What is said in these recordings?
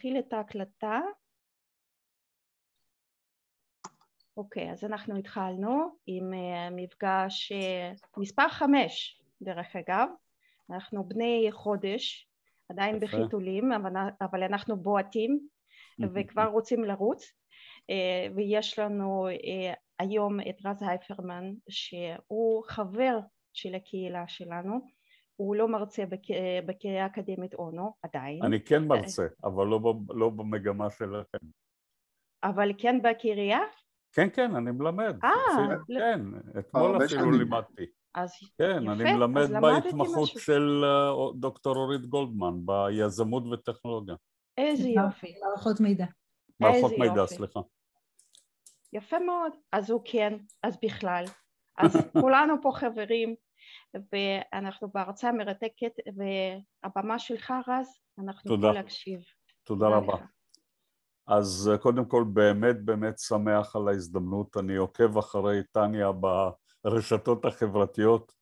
להתחיל את ההקלטה. אוקיי, אז אנחנו התחלנו עם אה, מפגש אה, מספר חמש, דרך אגב. אנחנו בני חודש, עדיין יפה. בחיתולים, אבל אנחנו בועטים וכבר רוצים לרוץ. אה, ויש לנו היום את רז הייפרמן, שהוא חבר של הקהילה שלנו. הוא לא מרצה אה, בקריה האקדמית אונו לא, עדיין. אני כן אה, מרצה, אבל לא, לא במגמה שלכם. אבל כן בקריה? כן, כן, אני מלמד. אה, לא- כן, אתמול אה, אפילו שאני... לימדתי. אז כן, יפה, אני מלמד בהתמחות של דוקטור אורית גולדמן, ביזמות וטכנולוגיה. איזה יופי. מערכות מידע. מערכות מידע, יופי. סליחה. יפה מאוד. אז הוא כן, אז בכלל. אז כולנו פה חברים. ואנחנו בהרצאה מרתקת, והבמה שלך רז, אנחנו נוכל להקשיב. תודה רבה. אז אה, קודם כל באמת באמת שמח על ההזדמנות, אני עוקב אחרי טניה ברשתות החברתיות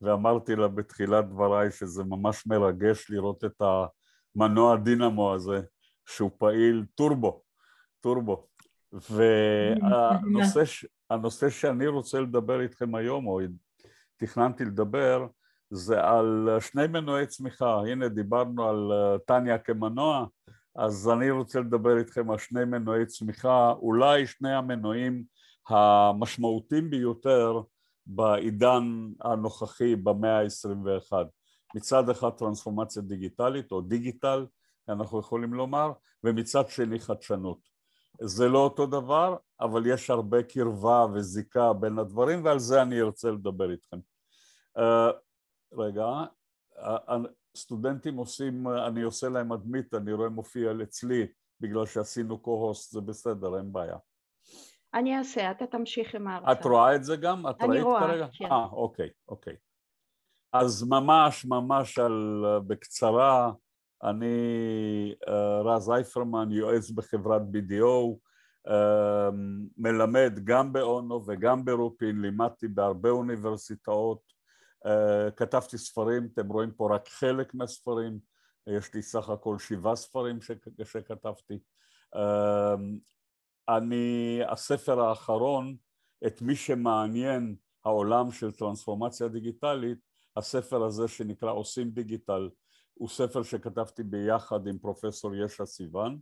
ואמרתי לה בתחילת דבריי שזה ממש מרגש לראות את המנוע דינמו הזה שהוא פעיל טורבו, טורבו. והנושא ש... שאני רוצה לדבר איתכם היום, או תכננתי לדבר זה על שני מנועי צמיחה. הנה, דיברנו על אה, טניה כמנוע, אז אני רוצה לדבר איתכם על שני מנועי צמיחה, אולי שני המנועים המשמעותיים ביותר בעידן הנוכחי, במאה ה-21. מצד אחד טרנספורמציה דיגיטלית, או דיגיטל, אנחנו יכולים לומר, ומצד שני חדשנות. זה לא אותו דבר, אבל יש הרבה קרבה וזיקה בין הדברים, ועל זה אני ארצה לדבר איתכם. אה, רגע, אה, אה, סטודנטים עושים, אני עושה להם אדמית, אני רואה מופיע אצלי, בגלל שעשינו co-host, זה בסדר, אין בעיה. אני אעשה, אתה תמשיך עם ההרצאה. את רואה את זה גם? את אני רואה, כרגע? כן. אה, אוקיי, אוקיי. אז ממש ממש על, בקצרה, אני אה, רז אייפרמן, יועץ בחברת BDO, אה, מלמד גם באונו וגם ברופין, לימדתי בהרבה אוניברסיטאות, אה, כתבתי ספרים, אתם רואים פה רק חלק מהספרים, יש לי סך הכל שבעה ספרים שכתבתי. אני, הספר האחרון, את מי שמעניין העולם של טרנספורמציה דיגיטלית, הספר הזה שנקרא עושים דיגיטל הוא ספר שכתבתי ביחד עם פרופסור ישע סיוון,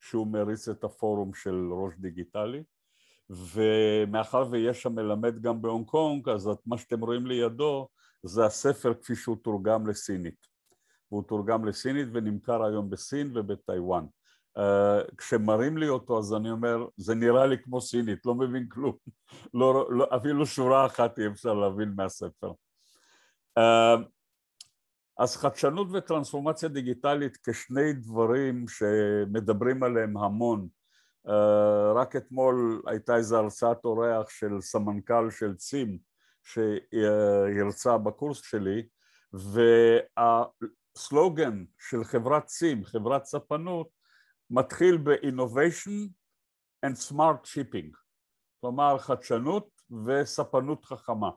שהוא מריץ את הפורום של ראש דיגיטלי, ומאחר וישע מלמד גם בהונג קונג, אז את, מה שאתם רואים לידו זה הספר כפי שהוא תורגם לסינית. והוא תורגם לסינית ונמכר היום בסין ובטיוואן. Uh, אה, כשמראים לי אותו אז אני אומר, זה נראה לי כמו סינית, לא מבין כלום. לא, לא, אפילו שורה אחת אי אפשר להבין מהספר. Uh, אז חדשנות וטרנספורמציה דיגיטלית כשני דברים שמדברים עליהם המון. אה, רק אתמול הייתה איזו הרצאת אורח של סמנכ"ל של צים שהרצה בקורס שלי והסלוגן של חברת צים, חברת ספנות, מתחיל ב-Innovation and Smart Shipping, כלומר חדשנות וספנות חכמה,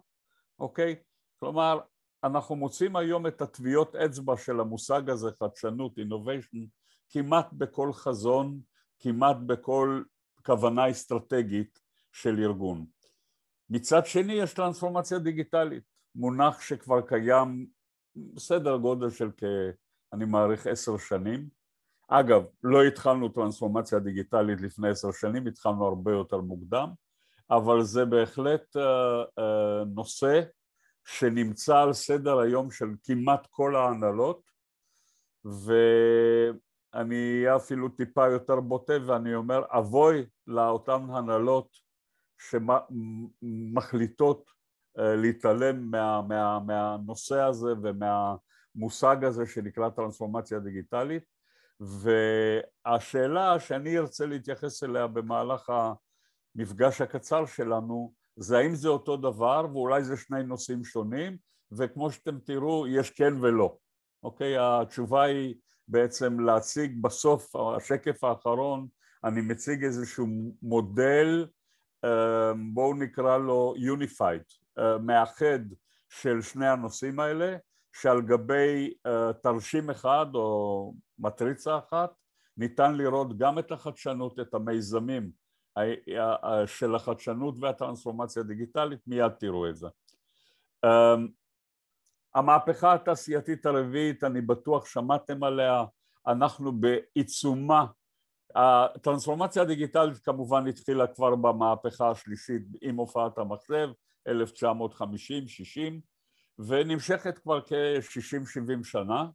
אוקיי? כלומר אנחנו מוצאים היום את הטביעות אצבע של המושג הזה, חדשנות, innovation, כמעט בכל חזון, כמעט בכל כוונה אסטרטגית של ארגון. מצד שני יש טרנספורמציה דיגיטלית, מונח שכבר קיים בסדר גודל של כ... אני מעריך עשר שנים. אגב, לא התחלנו טרנספורמציה דיגיטלית לפני עשר שנים, התחלנו הרבה יותר מוקדם, אבל זה בהחלט אה, אה, נושא שנמצא על סדר היום של כמעט כל ההנהלות ואני אהיה אפילו טיפה יותר בוטה ואני אומר אבוי לאותן הנהלות שמחליטות אה, להתעלם מה, מה, מהנושא הזה ומהמושג הזה שנקרא טרנספורמציה דיגיטלית והשאלה שאני ארצה להתייחס אליה במהלך המפגש הקצר שלנו זה האם זה אותו דבר ואולי זה שני נושאים שונים וכמו שאתם תראו יש כן ולא, אוקיי? התשובה היא בעצם להציג בסוף השקף האחרון אני מציג איזשהו מודל אה, בואו נקרא לו Unified, אה, מאחד של שני הנושאים האלה שעל גבי אה, תרשים אחד או מטריצה אחת ניתן לראות גם את החדשנות, את המיזמים של החדשנות והטרנספורמציה הדיגיטלית, מיד תראו את זה. אמ, המהפכה התעשייתית הרביעית, אני בטוח שמעתם עליה, אנחנו בעיצומה. הטרנספורמציה הדיגיטלית כמובן התחילה כבר במהפכה השלישית עם הופעת המחשב, 1950-60, ונמשכת כבר כ-60-70 שנה,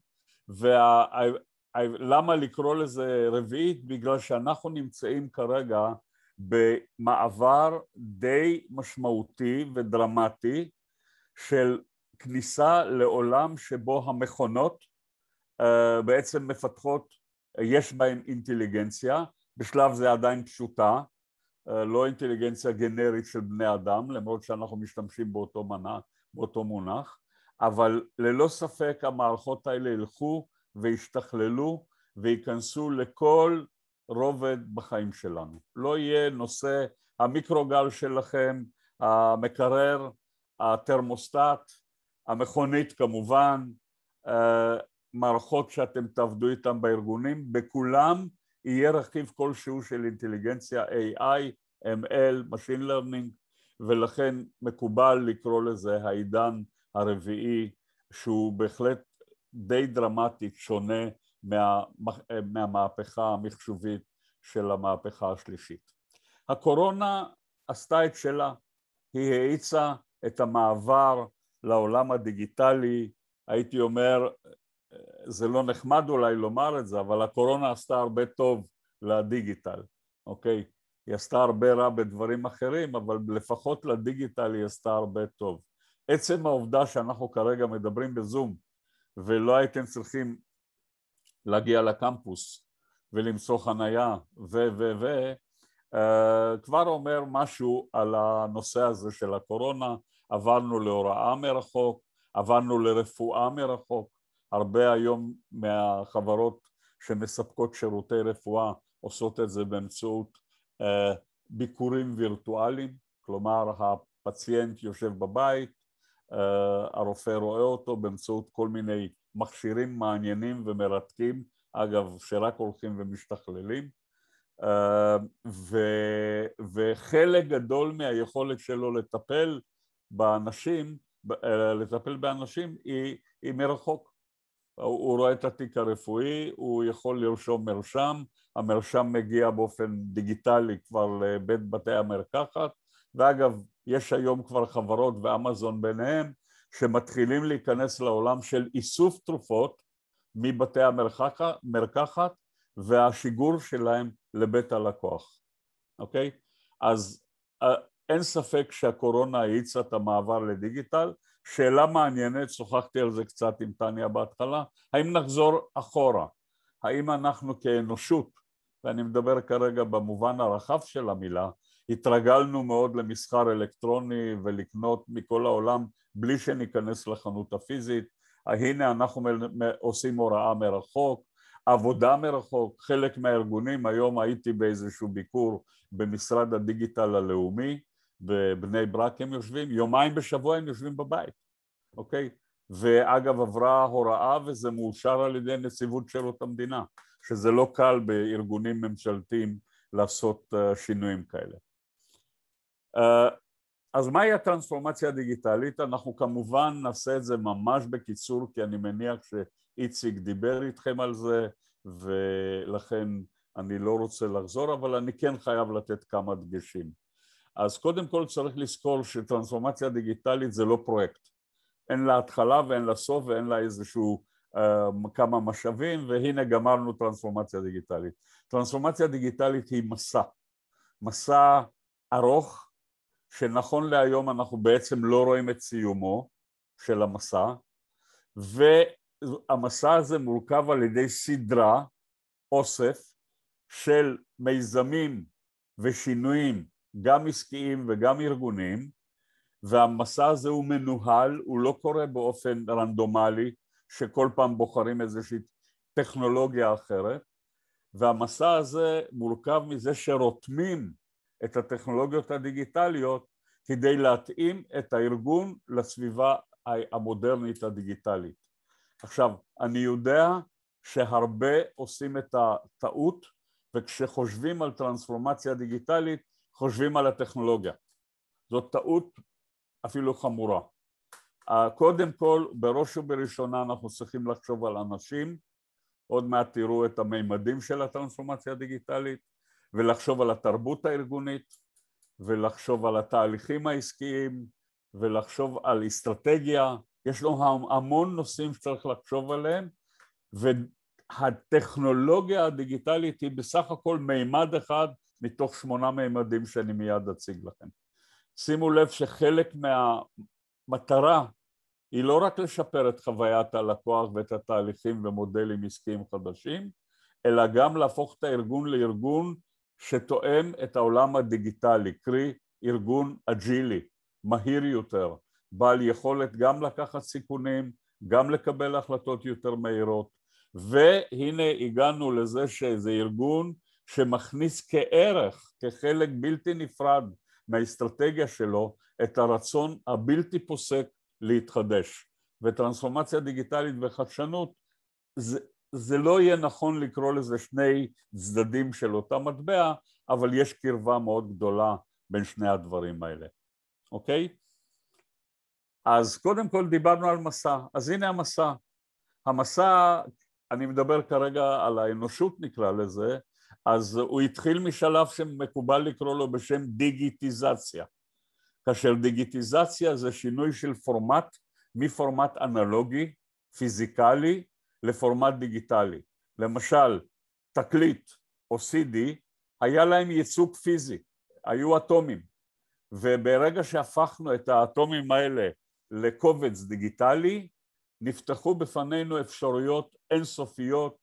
ולמה וה... לקרוא לזה רביעית? בגלל שאנחנו נמצאים כרגע במעבר די משמעותי ודרמטי של כניסה לעולם שבו המכונות uh, בעצם מפתחות, יש בהן אינטליגנציה, בשלב זה עדיין פשוטה, uh, לא אינטליגנציה גנרית של בני אדם, למרות שאנחנו משתמשים באותו, מנה, באותו מונח, אבל ללא ספק המערכות האלה ילכו וישתכללו וייכנסו לכל רובד בחיים שלנו. לא יהיה נושא המיקרוגל שלכם, המקרר, התרמוסטט, המכונית כמובן, אה, מערכות שאתם תעבדו איתן בארגונים, בכולם יהיה רכיב כלשהו של אינטליגנציה AI, ML, Machine Learning, ולכן מקובל לקרוא לזה העידן הרביעי שהוא בהחלט די דרמטית שונה מה, אה, מהמהפכה המחשובית של המהפכה השלישית. הקורונה עשתה את שלה, היא האיצה את המעבר לעולם הדיגיטלי, הייתי אומר, אה, זה לא נחמד אולי לומר את זה, אבל הקורונה עשתה הרבה טוב לדיגיטל, אוקיי? היא עשתה הרבה רע בדברים אחרים, אבל לפחות לדיגיטל היא עשתה הרבה טוב. עצם העובדה שאנחנו כרגע מדברים בזום ולא הייתם צריכים להגיע לקמפוס ולמצוא חנייה ו... ו... ו... Uh, כבר אומר משהו על הנושא הזה של הקורונה, עברנו להוראה מרחוק, עברנו לרפואה מרחוק, הרבה היום מהחברות שמספקות שירותי רפואה עושות את זה באמצעות uh, ביקורים וירטואליים, כלומר הפציינט יושב בבית, uh, הרופא רואה אותו באמצעות כל מיני מכשירים מעניינים ומרתקים, אגב, שרק הולכים ומשתכללים, אה, ו, וחלק גדול מהיכולת שלו לטפל באנשים, אה, לטפל באנשים היא, היא מרחוק. הוא רואה את התיק הרפואי, הוא יכול לרשום מרשם, המרשם מגיע באופן דיגיטלי כבר לבית בתי המרקחת, ואגב, יש היום כבר חברות ואמזון ביניהם שמתחילים להיכנס לעולם של איסוף תרופות מבתי המרקחת והשיגור שלהם לבית הלקוח, אוקיי? אז אה, אין ספק שהקורונה האיצה את המעבר לדיגיטל. שאלה מעניינת, שוחחתי על זה קצת עם טניה בהתחלה, האם נחזור אחורה? האם אנחנו כאנושות, ואני מדבר כרגע במובן הרחב של המילה, התרגלנו מאוד למסחר אלקטרוני ולקנות מכל העולם בלי שניכנס לחנות הפיזית, אה, הנה אנחנו עושים הוראה מרחוק, עבודה מרחוק, חלק מהארגונים, היום הייתי באיזשהו ביקור במשרד הדיגיטל הלאומי, בבני ברק הם יושבים, יומיים בשבוע הם יושבים בבית, אוקיי? ואגב עברה הוראה וזה מאושר על ידי נציבות שירות המדינה, שזה לא קל בארגונים ממשלתיים לעשות אה, שינויים כאלה. אה, אז מהי הטרנספורמציה הדיגיטלית? אנחנו כמובן נעשה את זה ממש בקיצור כי אני מניח שאיציק דיבר איתכם על זה ולכן אני לא רוצה לחזור אבל אני כן חייב לתת כמה דגשים. אז קודם כל צריך לזכור שטרנספורמציה דיגיטלית זה לא פרויקט אין לה התחלה ואין לה סוף ואין לה איזשהו אה, כמה משאבים והנה גמרנו טרנספורמציה דיגיטלית. טרנספורמציה דיגיטלית היא מסע, מסע ארוך שנכון להיום אנחנו בעצם לא רואים את סיומו של המסע, והמסע הזה מורכב על ידי סדרה, אוסף, של מיזמים ושינויים, גם עסקיים וגם ארגוניים, והמסע הזה הוא מנוהל, הוא לא קורה באופן רנדומלי, שכל פעם בוחרים איזושהי טכנולוגיה אחרת, והמסע הזה מורכב מזה שרותמים את הטכנולוגיות הדיגיטליות כדי להתאים את הארגון לסביבה המודרנית הדיגיטלית. עכשיו, אני יודע שהרבה עושים את הטעות וכשחושבים על טרנספורמציה דיגיטלית חושבים על הטכנולוגיה. זאת טעות אפילו חמורה. קודם כל, בראש ובראשונה אנחנו צריכים לחשוב על אנשים, עוד מעט תראו את המימדים של הטרנספורמציה הדיגיטלית, ולחשוב על התרבות הארגונית ולחשוב על התהליכים העסקיים ולחשוב על אסטרטגיה, יש לו המון נושאים שצריך לחשוב עליהם והטכנולוגיה הדיגיטלית היא בסך הכל מימד אחד מתוך שמונה מימדים שאני מיד אציג לכם. שימו לב שחלק מהמטרה היא לא רק לשפר את חוויית הלקוח ואת התהליכים ומודלים עסקיים חדשים, אלא גם להפוך את הארגון לארגון שתואם את העולם הדיגיטלי, קרי ארגון אג'ילי, מהיר יותר, בעל יכולת גם לקחת סיכונים, גם לקבל החלטות יותר מהירות, והנה הגענו לזה שזה ארגון שמכניס כערך, כחלק בלתי נפרד מהאסטרטגיה שלו, את הרצון הבלתי פוסק להתחדש. וטרנספורמציה דיגיטלית וחדשנות זה, זה לא יהיה נכון לקרוא לזה שני צדדים של אותה מטבע, אבל יש קרבה מאוד גדולה בין שני הדברים האלה, אוקיי? אז קודם כל דיברנו על מסע, אז הנה המסע. המסע, אני מדבר כרגע על האנושות נקרא לזה, אז הוא התחיל משלב שמקובל לקרוא לו בשם דיגיטיזציה. כאשר דיגיטיזציה זה שינוי של פורמט מפורמט אנלוגי, פיזיקלי, לפורמט דיגיטלי. למשל, תקליט או CD, היה להם ייצוג פיזי, היו אטומים, וברגע שהפכנו את האטומים האלה לקובץ דיגיטלי, נפתחו בפנינו אפשרויות אינסופיות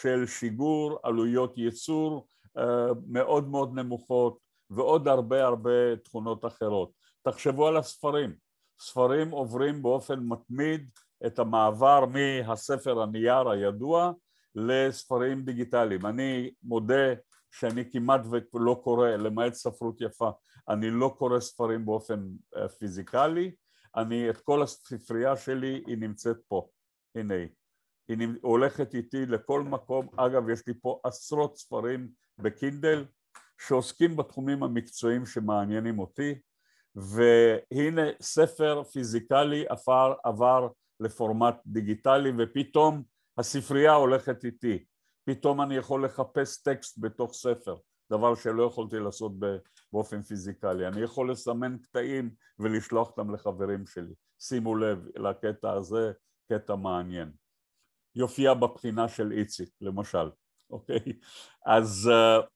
של שיגור, עלויות ייצור אה, מאוד מאוד נמוכות ועוד הרבה הרבה תכונות אחרות. תחשבו על הספרים, ספרים עוברים באופן מתמיד את המעבר מהספר הנייר הידוע לספרים דיגיטליים. אני מודה שאני כמעט ולא קורא, למעט ספרות יפה, אני לא קורא ספרים באופן אה, פיזיקלי, אני, את כל הספרייה שלי היא נמצאת פה, הנה היא. היא הולכת איתי לכל מקום, אגב יש לי פה עשרות ספרים בקינדל שעוסקים בתחומים המקצועיים שמעניינים אותי והנה ספר פיזיקלי עבר, עבר לפורמט דיגיטלי ופתאום הספרייה הולכת איתי, פתאום אני יכול לחפש טקסט בתוך ספר, דבר שלא יכולתי לעשות באופן פיזיקלי, אני יכול לסמן קטעים ולשלוח אותם לחברים שלי, שימו לב לקטע הזה, קטע מעניין. יופיע בבחינה של איציק למשל, אוקיי? אז אה,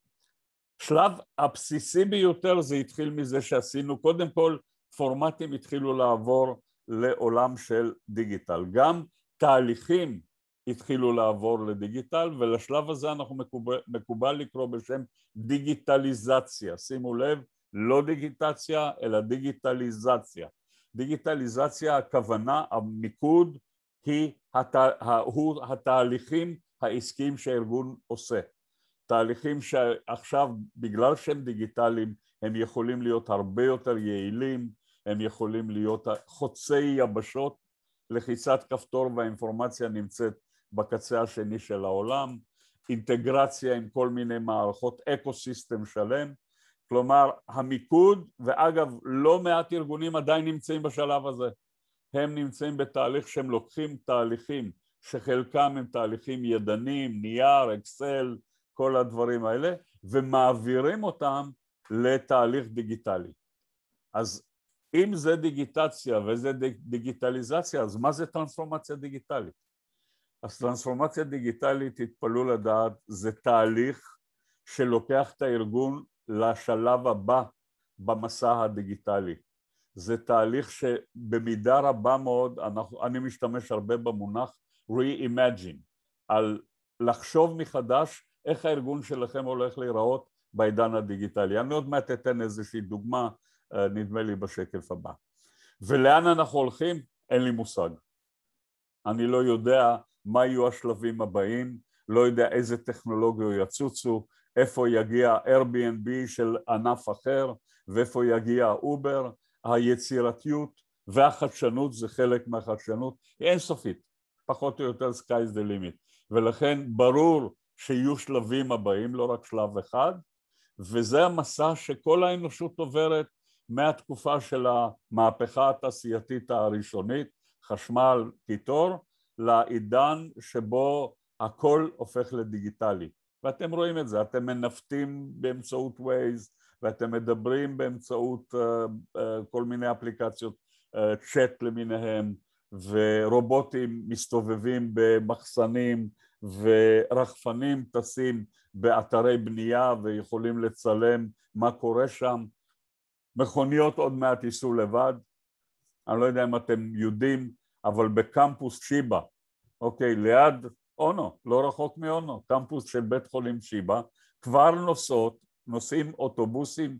שלב הבסיסי ביותר זה התחיל מזה שעשינו קודם כל פורמטים התחילו לעבור לעולם של דיגיטל. גם תהליכים התחילו לעבור לדיגיטל ולשלב הזה אנחנו מקובל, מקובל לקרוא בשם דיגיטליזציה. שימו לב, לא דיגיטציה אלא דיגיטליזציה. דיגיטליזציה הכוונה, המיקוד היא התה, הוא התהליכים העסקיים שהארגון עושה. תהליכים שעכשיו בגלל שהם דיגיטליים הם יכולים להיות הרבה יותר יעילים, הם יכולים להיות חוצי יבשות, לחיצת כפתור והאינפורמציה נמצאת בקצה השני של העולם, אינטגרציה עם כל מיני מערכות, אקו סיסטם שלם, כלומר המיקוד, ואגב לא מעט ארגונים עדיין נמצאים בשלב הזה, הם נמצאים בתהליך שהם לוקחים תהליכים שחלקם הם תהליכים ידנים, נייר, אקסל, כל הדברים האלה, ומעבירים אותם לתהליך דיגיטלי. אז אם זה דיגיטציה וזה דיגיטליזציה, אז מה זה טרנספורמציה דיגיטלית? אז טרנספורמציה דיגיטלית, תתפלאו לדעת, זה תהליך שלוקח את הארגון לשלב הבא במסע הדיגיטלי. זה תהליך שבמידה רבה מאוד, אנחנו, אני משתמש הרבה במונח re-imagine, על לחשוב מחדש איך הארגון שלכם הולך להיראות בעידן הדיגיטלי. אני עוד מעט אתן איזושהי דוגמה אה, נדמה לי בשקף הבא. ולאן אנחנו הולכים? אין לי מושג. אני לא יודע מה יהיו השלבים הבאים, לא יודע איזה טכנולוגיות יצוצו, איפה יגיע Airbnb של ענף אחר ואיפה יגיע אובר, היצירתיות והחדשנות זה חלק מהחדשנות, היא אינסופית, פחות או יותר sky is the limit, ולכן ברור שיהיו שלבים הבאים, לא רק שלב אחד, וזה המסע שכל האנושות עוברת מהתקופה של המהפכה התעשייתית הראשונית, חשמל, קיטור, לעידן שבו הכל הופך לדיגיטלי. ואתם רואים את זה, אתם מנווטים באמצעות Waze, ואתם מדברים באמצעות uh, uh, כל מיני אפליקציות צ'אט אה, uh, למיניהם, ורובוטים מסתובבים במחסנים, ורחפנים טסים באתרי בנייה ויכולים לצלם מה קורה שם. מכוניות עוד מעט ייסעו לבד, אני לא יודע אם אתם יודעים, אבל בקמפוס שיבא, אוקיי, ליד אונו, לא רחוק מאונו, קמפוס של בית חולים שיבא, כבר נוסעות, נוסעים אוטובוסים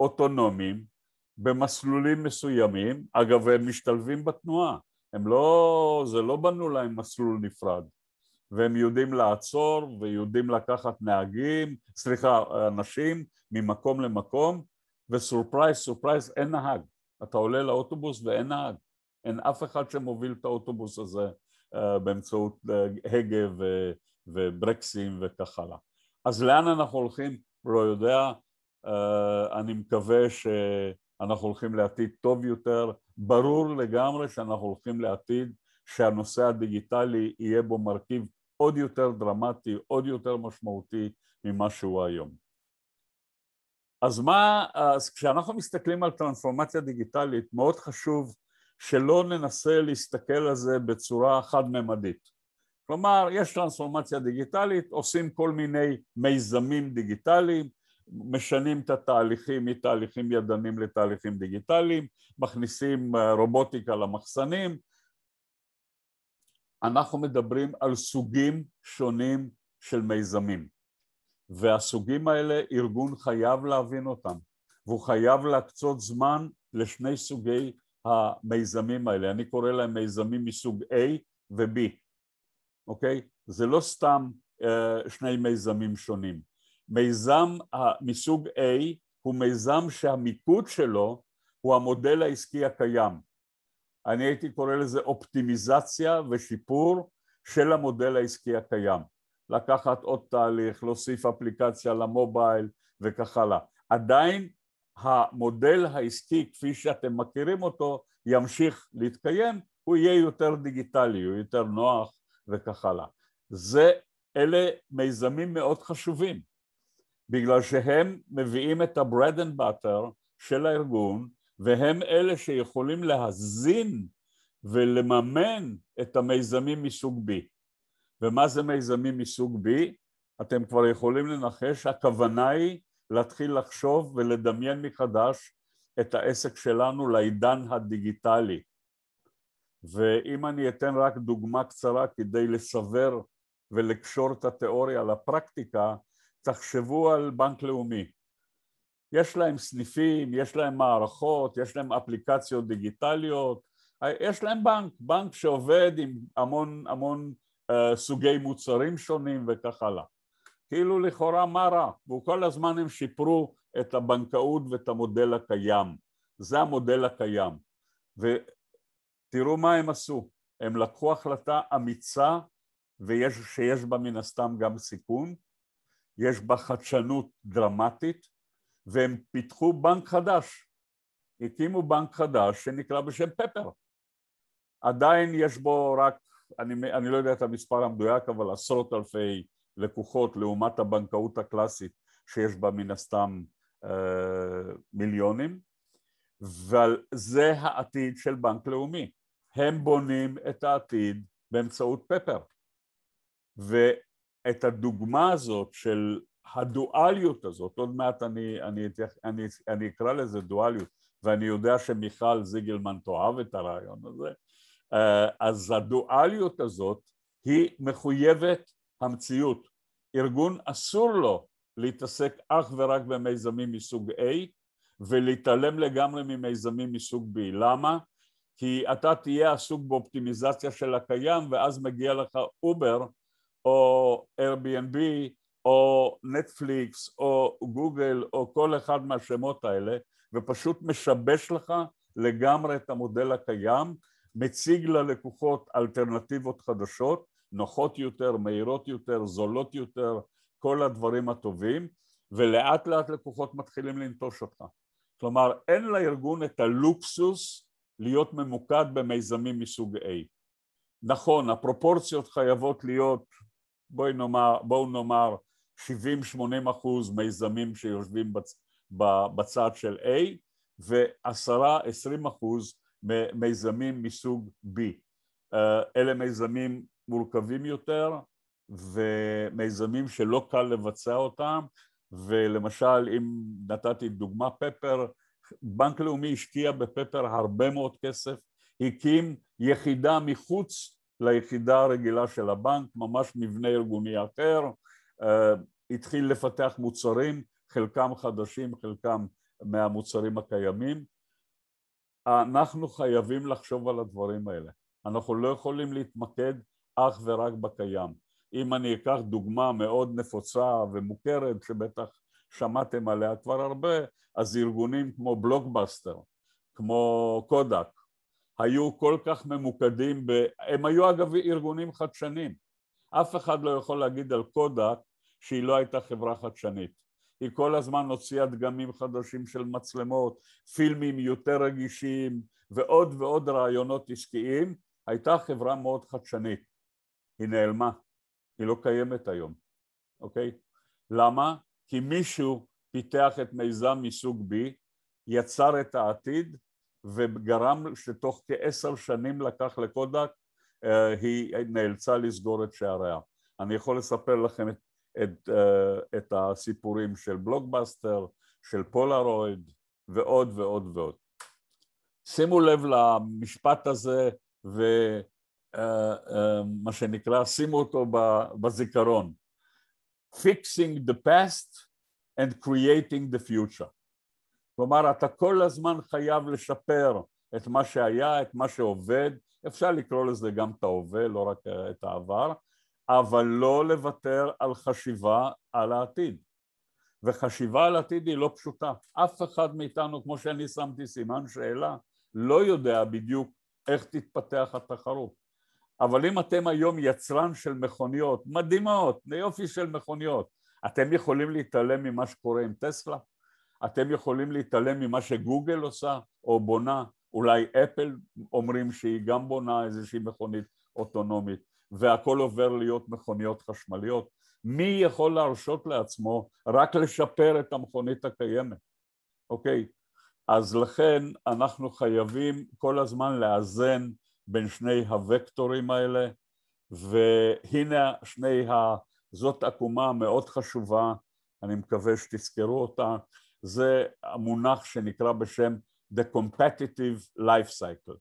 אוטונומיים במסלולים מסוימים, אגב הם משתלבים בתנועה, הם לא, זה לא בנו להם מסלול נפרד, והם יודעים לעצור ויודעים לקחת נהגים, סליחה, אנשים ממקום למקום, וסורפרייז, סורפרייז, אין נהג. אתה עולה לאוטובוס ואין נהג. אין אף אחד שמוביל את האוטובוס הזה אה, באמצעות אה, הגה ו, וברקסים וכך הלאה. אז לאן אנחנו הולכים? לא יודע. אה, אני מקווה שאנחנו הולכים לעתיד טוב יותר. ברור לגמרי שאנחנו הולכים לעתיד שהנושא הדיגיטלי יהיה בו מרכיב עוד יותר דרמטי, עוד יותר משמעותי ממה שהוא היום. אז מה, אז כשאנחנו מסתכלים על טרנספורמציה דיגיטלית, מאוד חשוב שלא ננסה להסתכל על זה בצורה חד-ממדית. כלומר, יש טרנספורמציה דיגיטלית, עושים כל מיני מיזמים דיגיטליים, משנים את התהליכים מתהליכים ידניים לתהליכים דיגיטליים, מכניסים אה, רובוטיקה למחסנים. אנחנו מדברים על סוגים שונים של מיזמים. והסוגים האלה ארגון חייב להבין אותם והוא חייב להקצות זמן לשני סוגי המיזמים האלה, אני קורא להם מיזמים מסוג A ו-B, אוקיי? זה לא סתם אה, שני מיזמים שונים. מיזם אה, מסוג A הוא מיזם שהמיקוד שלו הוא המודל העסקי הקיים. אני הייתי קורא לזה אופטימיזציה ושיפור של המודל העסקי הקיים. לקחת עוד תהליך, להוסיף אפליקציה למובייל וכך הלאה. עדיין המודל העסקי כפי שאתם מכירים אותו ימשיך להתקיים, הוא יהיה יותר דיגיטלי, הוא יותר נוח וכך הלאה. זה, אלה מיזמים מאוד חשובים, בגלל שהם מביאים את ה-bread and butter של הארגון, והם אלה שיכולים להזין ולממן את המיזמים מסוג B. ומה זה מיזמים מסוג B? אתם כבר יכולים לנחש, הכוונה היא להתחיל לחשוב ולדמיין מחדש את העסק שלנו לעידן הדיגיטלי. ואם אני אתן רק דוגמה קצרה כדי לסבר ולקשור את התיאוריה לפרקטיקה, תחשבו על בנק לאומי. יש להם סניפים, יש להם מערכות, יש להם אפליקציות דיגיטליות, יש להם בנק, בנק שעובד עם המון המון אה, סוגי מוצרים שונים וכך הלאה. כאילו לכאורה מה רע? וכל הזמן הם שיפרו את הבנקאות ואת המודל הקיים. זה המודל הקיים. ותראו מה הם עשו. הם לקחו החלטה אמיצה ויש, שיש בה מן הסתם גם סיכון, יש בה חדשנות דרמטית והם פיתחו בנק חדש, הקימו בנק חדש שנקרא בשם פפר. עדיין יש בו רק אני, אני לא יודע את המספר המדויק, אבל עשרות אלפי לקוחות לעומת הבנקאות הקלאסית שיש בה מן הסתם אה, מיליונים, אבל זה העתיד של בנק לאומי. הם בונים את העתיד באמצעות פפר. ואת הדוגמה הזאת של הדואליות הזאת, עוד מעט אני, אני, אני, אני אקרא לזה דואליות, ואני יודע שמיכל זיגלמן תאהב את הרעיון הזה, אה, אז הדואליות הזאת היא מחויבת המציאות. ארגון אסור לו להתעסק אך ורק במיזמים מסוג A ולהתעלם לגמרי ממיזמים מסוג B. למה? כי אתה תהיה עסוק באופטימיזציה של הקיים ואז מגיע לך אובר או Airbnb או נטפליקס או גוגל או כל אחד מהשמות האלה ופשוט משבש לך לגמרי את המודל הקיים מציג ללקוחות אלטרנטיבות חדשות, נוחות יותר, מהירות יותר, זולות יותר, כל הדברים הטובים, ולאט לאט לקוחות מתחילים לנטוש אותך. כלומר, אין לארגון את הלוקסוס להיות ממוקד במיזמים מסוג A. נכון, הפרופורציות חייבות להיות, בואי נאמר, בואו נאמר 70-80 אחוז מיזמים שיושבים בצ, בצד של A ו-10-20 אחוז מיזמים מסוג B. אה, אלה מיזמים מורכבים יותר ומיזמים שלא קל לבצע אותם ולמשל אם נתתי דוגמה פפר, בנק לאומי השקיע בפפר הרבה מאוד כסף, הקים יחידה מחוץ ליחידה הרגילה של הבנק, ממש מבנה ארגוני אחר, אה, התחיל לפתח מוצרים, חלקם חדשים, חלקם מהמוצרים הקיימים אנחנו חייבים לחשוב על הדברים האלה. אנחנו לא יכולים להתמקד אך ורק בקיים. אם אני אקח דוגמה מאוד נפוצה ומוכרת, שבטח שמעתם עליה כבר הרבה, אז ארגונים כמו בלוקבאסטר, כמו קודק, היו כל כך ממוקדים, ב... הם היו אגב ארגונים חדשנים. אף אחד לא יכול להגיד על קודק שהיא לא הייתה חברה חדשנית. היא כל הזמן הוציאה דגמים חדשים של מצלמות, פילמים יותר רגישים ועוד ועוד רעיונות עסקיים, הייתה חברה מאוד חדשנית. היא נעלמה, היא לא קיימת היום, אוקיי? למה? כי מישהו פיתח את מיזם מסוג B, יצר את העתיד וגרם שתוך כעשר שנים לקח לקודק, אה, היא נאלצה לסגור את שעריה. אני יכול לספר לכם את את, אה, את הסיפורים של בלוקבאסטר, של פולארויד ועוד ועוד ועוד. שימו לב למשפט הזה ומה אה, אה, שנקרא, שימו אותו בזיכרון. Fixing the past and creating the future. כלומר, אתה כל הזמן חייב לשפר את מה שהיה, את מה שעובד, אפשר לקרוא לזה גם את ההווה, לא רק את העבר, אבל לא לוותר על חשיבה על העתיד. וחשיבה על עתיד היא לא פשוטה. אף אחד מאיתנו, כמו שאני שמתי סימן שאלה, לא יודע בדיוק איך תתפתח התחרות. אבל אם אתם היום יצרן של מכוניות מדהימות, ליופי של מכוניות, אתם יכולים להתעלם ממה שקורה עם טסלה? אתם יכולים להתעלם ממה שגוגל עושה או בונה? אולי אפל אומרים שהיא גם בונה איזושהי מכונית אוטונומית. והכל עובר להיות מכוניות חשמליות. מי יכול להרשות לעצמו רק לשפר את המכונית הקיימת, אוקיי? אז לכן אנחנו חייבים כל הזמן לאזן בין שני הוקטורים האלה, והנה שני ה... זאת עקומה מאוד חשובה, אני מקווה שתזכרו אותה, זה המונח שנקרא בשם The Competitive Life Cycle,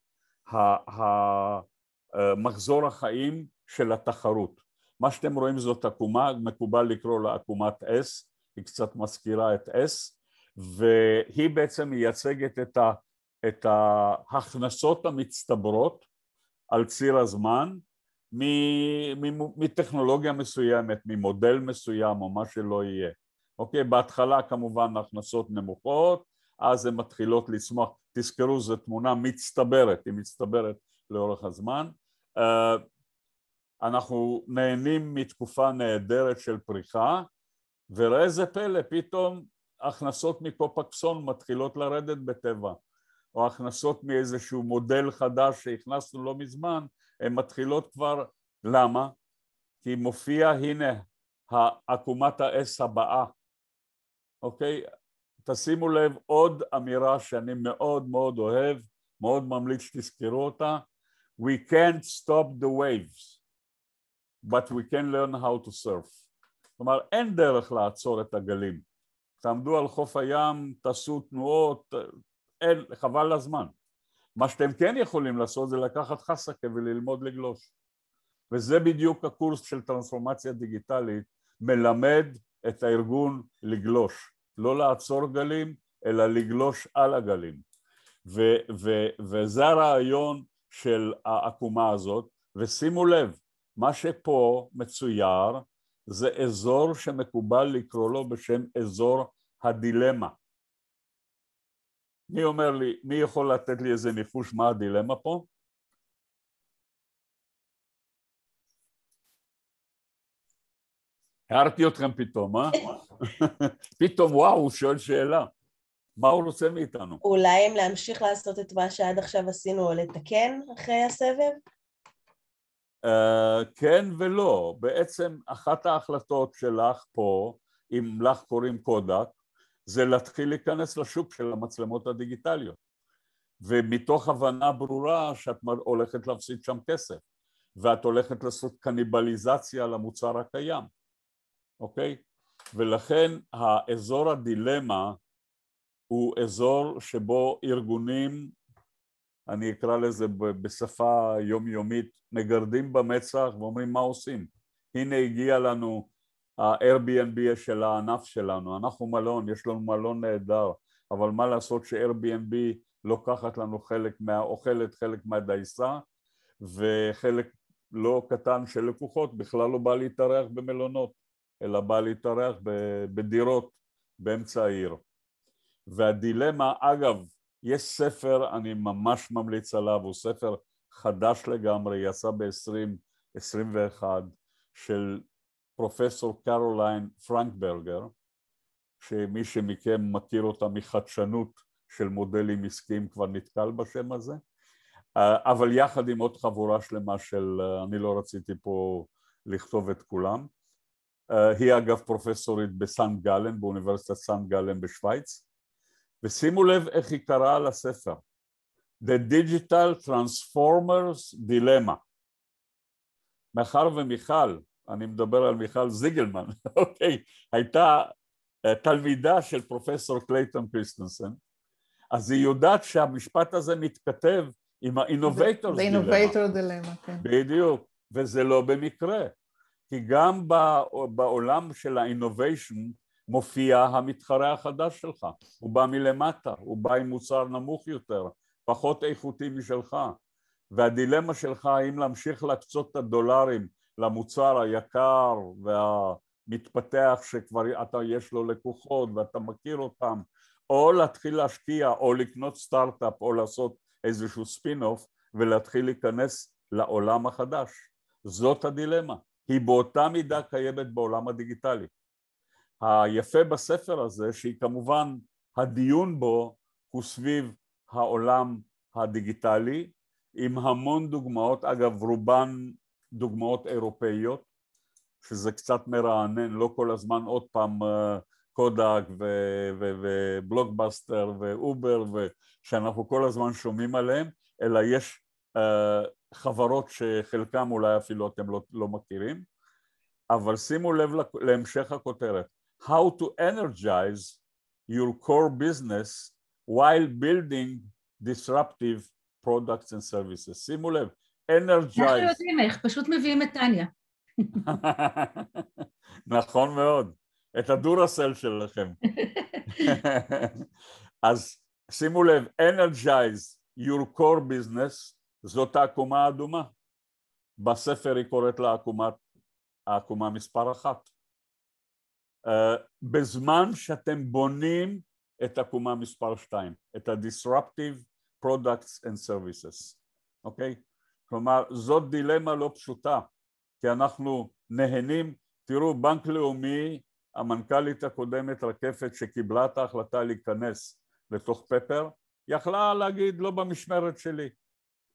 המחזור אה, החיים של התחרות. מה שאתם רואים זאת עקומה, מקובל לקרוא לה עקומת S, היא קצת מזכירה את S, והיא בעצם מייצגת את, ה, את ההכנסות המצטברות על ציר הזמן מטכנולוגיה מסוימת, ממודל מסוים או מה שלא יהיה. אוקיי, בהתחלה כמובן הכנסות נמוכות, אז הן מתחילות לצמוח, תזכרו זו תמונה מצטברת, היא מצטברת לאורך הזמן. אה, אנחנו נהנים מתקופה נהדרת של פריחה, וראה זה פלא, פתאום הכנסות מקופקסון מתחילות לרדת בטבע, או הכנסות מאיזשהו מודל חדש שהכנסנו לא מזמן, הן מתחילות כבר, למה? כי מופיע הנה עקומת האס הבאה, אוקיי? תשימו לב עוד אמירה שאני מאוד מאוד אוהב, מאוד ממליץ שתזכרו אותה, We can't stop the waves. but we can learn how to surf. כלומר, אין דרך לעצור את הגלים. תעמדו על חוף הים, תעשו תנועות, אין, חבל לזמן. מה שאתם כן יכולים לעשות זה לקחת חסקה וללמוד לגלוש. וזה בדיוק הקורס של טרנספורמציה דיגיטלית, מלמד את הארגון לגלוש. לא לעצור גלים, אלא לגלוש על הגלים. ו- ו- וזה הרעיון של העקומה הזאת, ושימו לב, מה שפה מצויר זה אזור שמקובל לקרוא לו בשם אזור הדילמה. מי אומר לי, מי יכול לתת לי איזה ניחוש מה הדילמה פה? הערתי אתכם פתאום, אה? פתאום וואו, הוא שואל שאלה. מה הוא רוצה מאיתנו? אולי אם להמשיך לעשות את מה שעד עכשיו עשינו או לתקן אחרי הסבב? אה, כן ולא, בעצם אחת ההחלטות שלך פה, אם לך קוראים קודק, זה להתחיל להיכנס לשוק של המצלמות הדיגיטליות ומתוך הבנה ברורה שאת הולכת להפסיד שם כסף ואת הולכת לעשות קניבליזציה למוצר הקיים, אוקיי? ולכן האזור הדילמה הוא אזור שבו ארגונים אני אקרא לזה בשפה יומיומית, מגרדים במצח ואומרים מה עושים. הנה הגיע לנו ה-Airbnb של הענף שלנו, אנחנו מלון, יש לנו מלון נהדר, אבל מה לעשות ש-Airbnb לוקחת לנו חלק מה... אוכלת חלק מהדייסה וחלק לא קטן של לקוחות בכלל לא בא להתארח במלונות, אלא בא להתארח בדירות באמצע העיר. והדילמה, אגב, יש ספר, אני ממש ממליץ עליו, הוא ספר חדש לגמרי, יצא ב-2021, של פרופסור קרוליין פרנקברגר, שמי שמכם מכיר אותה מחדשנות של מודלים עסקיים כבר נתקל בשם הזה, אה, אבל יחד עם עוד חבורה שלמה של, אה, אני לא רציתי פה לכתוב את כולם. אה, היא אגב פרופסורית בסן גלן, באוניברסיטת סן גלן בשוויץ, ושימו לב איך היא קראה לספר, The Digital Transformers Dilemma. מאחר ומיכל, אני מדבר על מיכל זיגלמן, אוקיי, הייתה תלמידה של פרופסור קלייטון קריסטנסון, אז היא יודעת שהמשפט הזה מתכתב עם ה innovator Dilemma, כן. בדיוק, וזה לא במקרה, כי גם בעולם של ה-Innovation מופיע המתחרה החדש שלך, הוא בא מלמטה, הוא בא עם מוצר נמוך יותר, פחות איכותי משלך, והדילמה שלך האם להמשיך להקצות את הדולרים למוצר היקר והמתפתח שכבר אתה יש לו לקוחות ואתה מכיר אותם, או להתחיל להשקיע או לקנות סטארט-אפ או לעשות איזשהו ספין-אוף ולהתחיל להיכנס לעולם החדש. זאת הדילמה, היא באותה מידה קיימת בעולם הדיגיטלי. היפה בספר הזה, שהיא כמובן, הדיון בו הוא סביב העולם הדיגיטלי, עם המון דוגמאות, אגב רובן דוגמאות אירופאיות, שזה קצת מרענן, לא כל הזמן עוד פעם אה, קודק ובלוקבאסטר ואובר, שאנחנו כל הזמן שומעים עליהם, אלא יש אה, חברות שחלקם אולי אפילו אתם לא, לא מכירים, אבל שימו לב להמשך הכותרת. how to energize your core business while building disruptive products and services. שימו לב, energize. אנחנו יודעים איך, פשוט מביאים את טניה. נכון מאוד, את הדורסל שלכם. אז שימו לב, energize your core business, זאת העקומה האדומה. בספר היא קוראת לה עקומה מספר אחת. אה, בזמן שאתם בונים את הקומה מספר 2, את ה-disruptive products and services, אוקיי? כלומר, זאת דילמה לא פשוטה, כי אנחנו נהנים, תראו, בנק לאומי, המנכ"לית הקודמת רקפת שקיבלה את ההחלטה להיכנס לתוך פפר, יכלה להגיד לא במשמרת שלי,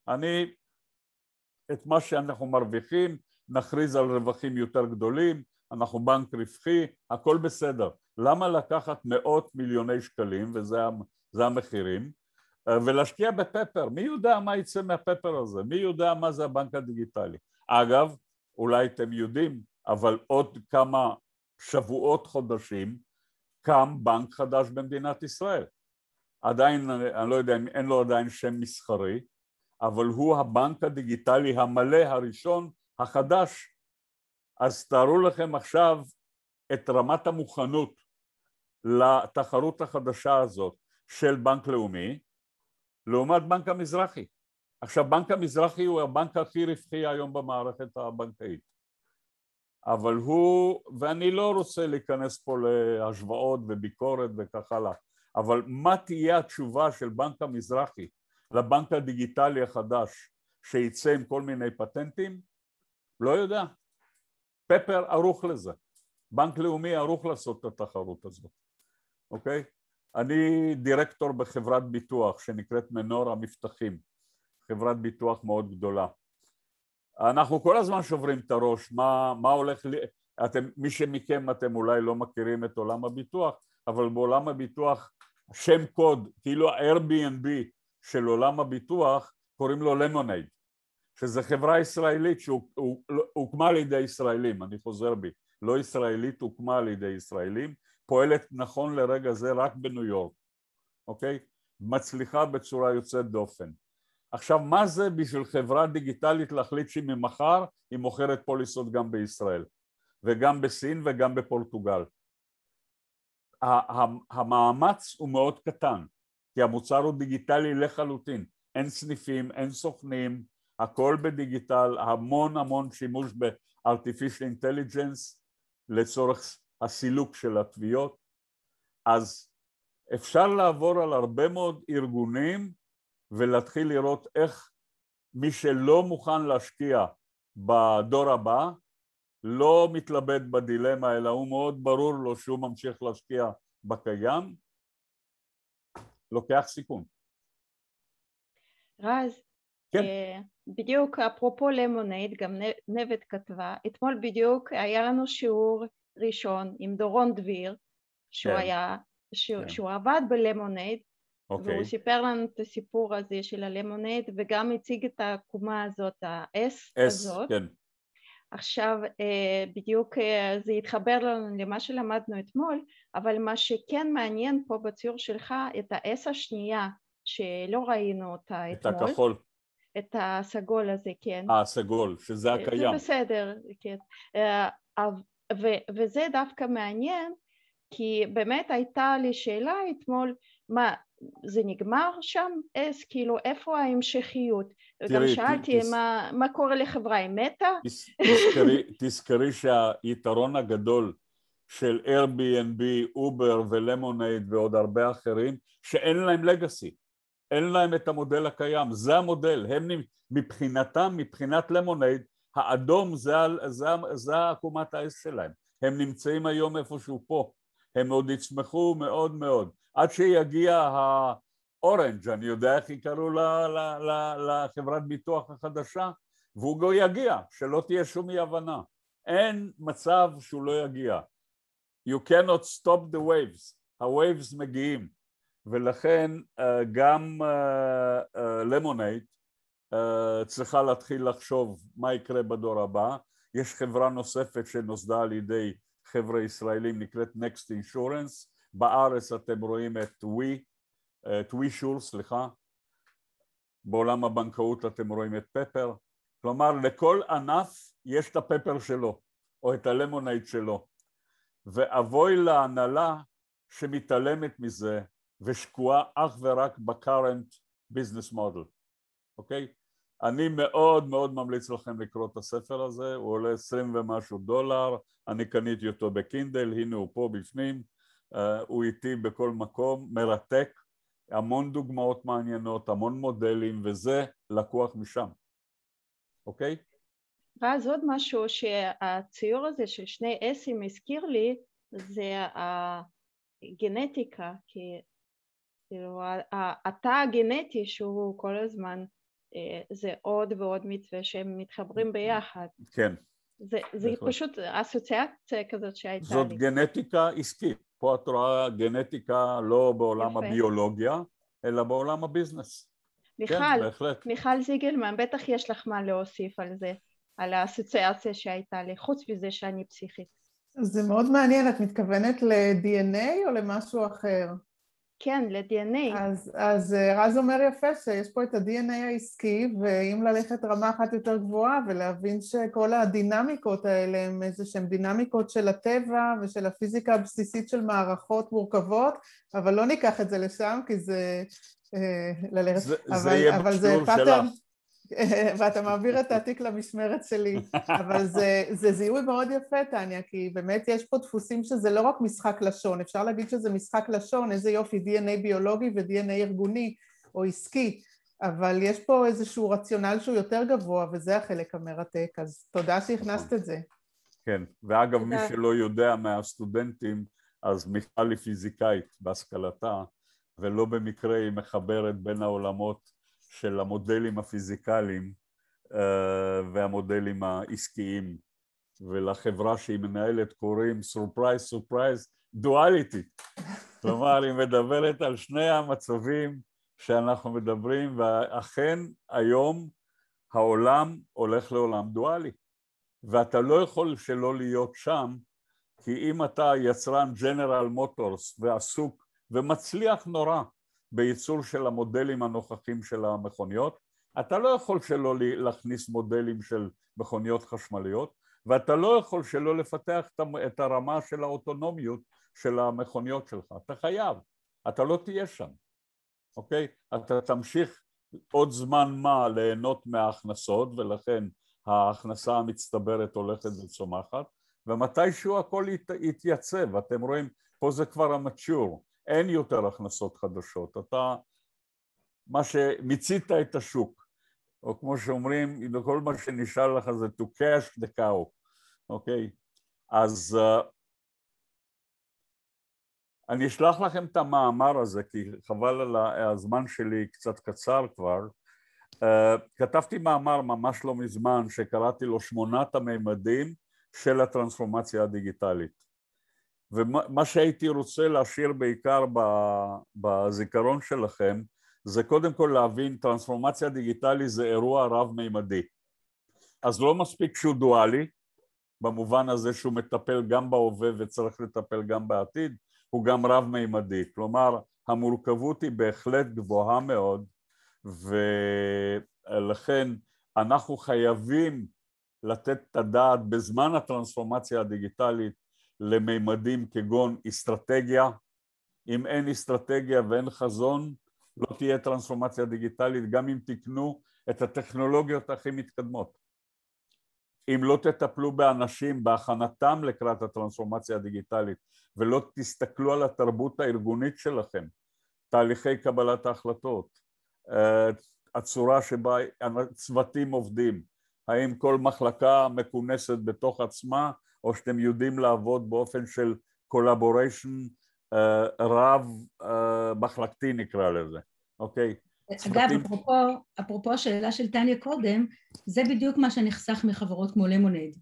אני את מה שאנחנו מרוויחים נכריז על רווחים יותר גדולים, אנחנו בנק רווחי, הכל בסדר. למה לקחת מאות מיליוני שקלים, וזה המחירים, אה, ולהשקיע בפפר? מי יודע מה יצא מהפפר הזה? מי יודע מה זה הבנק הדיגיטלי? אגב, אולי אתם יודעים, אבל עוד כמה שבועות, חודשים, קם בנק חדש במדינת ישראל. עדיין, אני לא יודע אם אין לו עדיין שם מסחרי, אבל הוא הבנק הדיגיטלי המלא הראשון החדש אז תארו לכם עכשיו את רמת המוכנות לתחרות החדשה הזאת של בנק לאומי לעומת בנק המזרחי. עכשיו בנק המזרחי הוא הבנק הכי רווחי היום במערכת הבנקאית אבל הוא, ואני לא רוצה להיכנס פה להשוואות וביקורת וכך הלאה אבל מה תהיה התשובה של בנק המזרחי לבנק הדיגיטלי החדש שיצא עם כל מיני פטנטים? לא יודע, פפר ערוך לזה, בנק לאומי ערוך לעשות את התחרות הזאת, אוקיי? אני דירקטור בחברת ביטוח שנקראת מנור המבטחים, חברת ביטוח מאוד גדולה. אנחנו כל הזמן שוברים את הראש, מה, מה הולך, ל... אתם, מי שמכם אתם אולי לא מכירים את עולם הביטוח, אבל בעולם הביטוח שם קוד, כאילו ה-Airbnb של עולם הביטוח, קוראים לו למונייד. שזו חברה ישראלית שהוקמה לא, על ידי ישראלים, אני חוזר בי, לא ישראלית, הוקמה על ידי ישראלים, פועלת נכון לרגע זה רק בניו יורק, אוקיי? מצליחה בצורה יוצאת דופן. עכשיו, מה זה בשביל חברה דיגיטלית להחליט ממחר, היא מוכרת פוליסות גם בישראל, וגם בסין וגם בפורטוגל? המאמץ הוא מאוד קטן, כי המוצר הוא דיגיטלי לחלוטין, אין סניפים, אין סוכנים, הכל בדיגיטל, המון המון שימוש בארטיפישל אינטליג'נס לצורך הסילוק של התביעות, אז אפשר לעבור על הרבה מאוד ארגונים ולהתחיל לראות איך מי שלא מוכן להשקיע בדור הבא לא מתלבט בדילמה אלא הוא מאוד ברור לו שהוא ממשיך להשקיע בקיים, לוקח סיכון. רז, כן. אה, בדיוק אפרופו למונייד, גם נבט כתבה, אתמול בדיוק היה לנו שיעור ראשון עם דורון דביר, שהוא כן. היה, שהוא, כן. שהוא עבד בלמונייד, אוקיי. והוא סיפר לנו את הסיפור הזה של הלמונייד וגם הציג את העקומה הזאת, ה-S הזאת. כן. עכשיו אה, בדיוק אה, זה התחבר לנו למה שלמדנו אתמול, אבל מה שכן מעניין פה בציור שלך, את ה-S השנייה שלא ראינו אותה את אתמול. את הכחול. את הסגול הזה, כן. אה, הסגול, שזה אה, הקיים. זה בסדר, כן. אה, ו- וזה דווקא מעניין, כי באמת הייתה לי שאלה אתמול, מה, זה נגמר שם? אז כאילו, איפה ההמשכיות? תראי, גם שאלתי תס... מה, מה קורה לחברה, היא מתה? תזכרי, תזכרי שהיתרון הגדול של Airbnb, Uber ולמונייד ועוד הרבה אחרים, שאין להם לגאסי. אין להם את המודל הקיים, זה המודל, הם מבחינתם, מבחינת למונייד, האדום זה, זה, זה זה עקומת האס שלהם, הם נמצאים היום איפשהו פה, הם עוד יצמחו מאוד מאוד, עד שיגיע האורנג', אני יודע איך יקראו לחברת ביטוח החדשה, והוא יגיע, שלא תהיה שום אי הבנה, אין מצב שהוא לא יגיע, you cannot stop the waves, הווייבס מגיעים ולכן אה, גם אה, אה, למונייט צריכה להתחיל לחשוב מה יקרה בדור הבא. יש חברה נוספת שנוסדה על ידי חבר'ה ישראלים, נקראת Next Insurance. בארץ אתם רואים את ווי, את ווי שור, סליחה. בעולם הבנקאות אתם רואים את פפר. כלומר, לכל ענף יש את הפפר שלו, או את הלמונייד שלו. ואבוי להנהלה שמתעלמת מזה ושקועה אך ורק ב-current business model, אוקיי? אני מאוד מאוד ממליץ לכם לקרוא את הספר הזה, הוא עולה עשרים ומשהו דולר, אני קניתי אותו בקינדל, הנה הוא פה בפנים, uh, הוא איתי בכל מקום, מרתק, המון דוגמאות מעניינות, המון מודלים, וזה לקוח משם, אוקיי? ואז עוד משהו שהציור הזה של שני אסים הזכיר לי, זה הגנטיקה, כי כאילו התא הגנטי שהוא כל הזמן אה, זה עוד ועוד מתווה שהם מתחברים כן. ביחד. כן. זה, זה פשוט אסוציאציה כזאת שהייתה זאת לי. זאת גנטיקה עסקית. פה את רואה גנטיקה לא בעולם יפה. הביולוגיה, אלא בעולם הביזנס. כן, מיכל, כן, מיכל זיגלמן, בטח יש לך מה להוסיף על זה, על האסוציאציה שהייתה לי, חוץ מזה שאני פסיכית. זה מאוד מעניין, את מתכוונת ל-DNA או למשהו אחר? כן, ל-DNA. אז, אז אה, רז אומר יפה שיש פה את ה-DNA העסקי, ואם ללכת רמה אחת יותר גבוהה ולהבין שכל הדינמיקות האלה הן איזה שהן דינמיקות של הטבע ושל הפיזיקה הבסיסית של מערכות מורכבות, אבל לא ניקח את זה לשם כי זה אה, ללכת, זה, אבל זה, יהיה בקשור שלך. ואתה מעביר את התיק למשמרת שלי. אבל זה, זה זיהוי מאוד יפה, טניה, כי באמת יש פה דפוסים שזה לא רק משחק לשון, אפשר להגיד שזה משחק לשון, איזה יופי, DNA ביולוגי ו-DNA ארגוני או עסקי, אבל יש פה איזשהו רציונל שהוא יותר גבוה, וזה החלק המרתק, אז תודה שהכנסת נכון. את זה. כן, ואגב, מי שלא יודע מהסטודנטים, אז מיכל היא פיזיקאית בהשכלתה, ולא במקרה היא מחברת בין העולמות של המודלים הפיזיקליים אה, והמודלים העסקיים ולחברה שהיא מנהלת קוראים סורפרייז סורפרייז דואליטי כלומר היא מדברת על שני המצבים שאנחנו מדברים ואכן היום העולם הולך לעולם דואלי ואתה לא יכול שלא להיות שם כי אם אתה יצרן ג'נרל מוטורס ועסוק ומצליח נורא בייצור של המודלים הנוכחים של המכוניות. אתה לא יכול שלא להכניס מודלים של מכוניות חשמליות, ואתה לא יכול שלא לפתח את הרמה של האוטונומיות של המכוניות שלך. אתה חייב, אתה לא תהיה שם, אוקיי? אתה תמשיך עוד זמן מה ליהנות מההכנסות, ולכן ההכנסה המצטברת הולכת וצומחת, ומתישהו הכל ית, יתייצב, אתם רואים, פה זה כבר המצ'ור, אין יותר הכנסות חדשות. אתה, מה שמיצית את השוק, או כמו שאומרים, כל מה שנשאר לך זה to cash the cow, אוקיי? אז uh, אני אשלח לכם את המאמר הזה, כי חבל על הזמן שלי קצת קצר כבר. Uh, כתבתי מאמר ממש לא מזמן שקראתי לו שמונת הממדים של הטרנספורמציה הדיגיטלית. ומה שהייתי רוצה להשאיר בעיקר בזיכרון שלכם זה קודם כל להבין טרנספורמציה דיגיטלית זה אירוע רב-מימדי. אז לא מספיק שהוא דואלי, במובן הזה שהוא מטפל גם בהווה וצריך לטפל גם בעתיד, הוא גם רב-מימדי. כלומר, המורכבות היא בהחלט גבוהה מאוד, ולכן אנחנו חייבים לתת את הדעת בזמן הטרנספורמציה הדיגיטלית למימדים כגון אסטרטגיה. אם אין אסטרטגיה ואין חזון, לא תהיה טרנספורמציה דיגיטלית, גם אם תקנו את הטכנולוגיות הכי מתקדמות. אם לא תטפלו באנשים, בהכנתם לקראת הטרנספורמציה הדיגיטלית, ולא תסתכלו על התרבות הארגונית שלכם, תהליכי קבלת ההחלטות, אה, הצורה שבה צוותים עובדים, האם כל מחלקה מכונסת בתוך עצמה או שאתם יודעים לעבוד באופן של קולבוריישן אה, רב אה, מחלקתי נקרא לזה, אוקיי? אגב, אפרופו, אפרופו השאלה של טניה קודם, זה בדיוק מה שנחסך מחברות כמו למונד.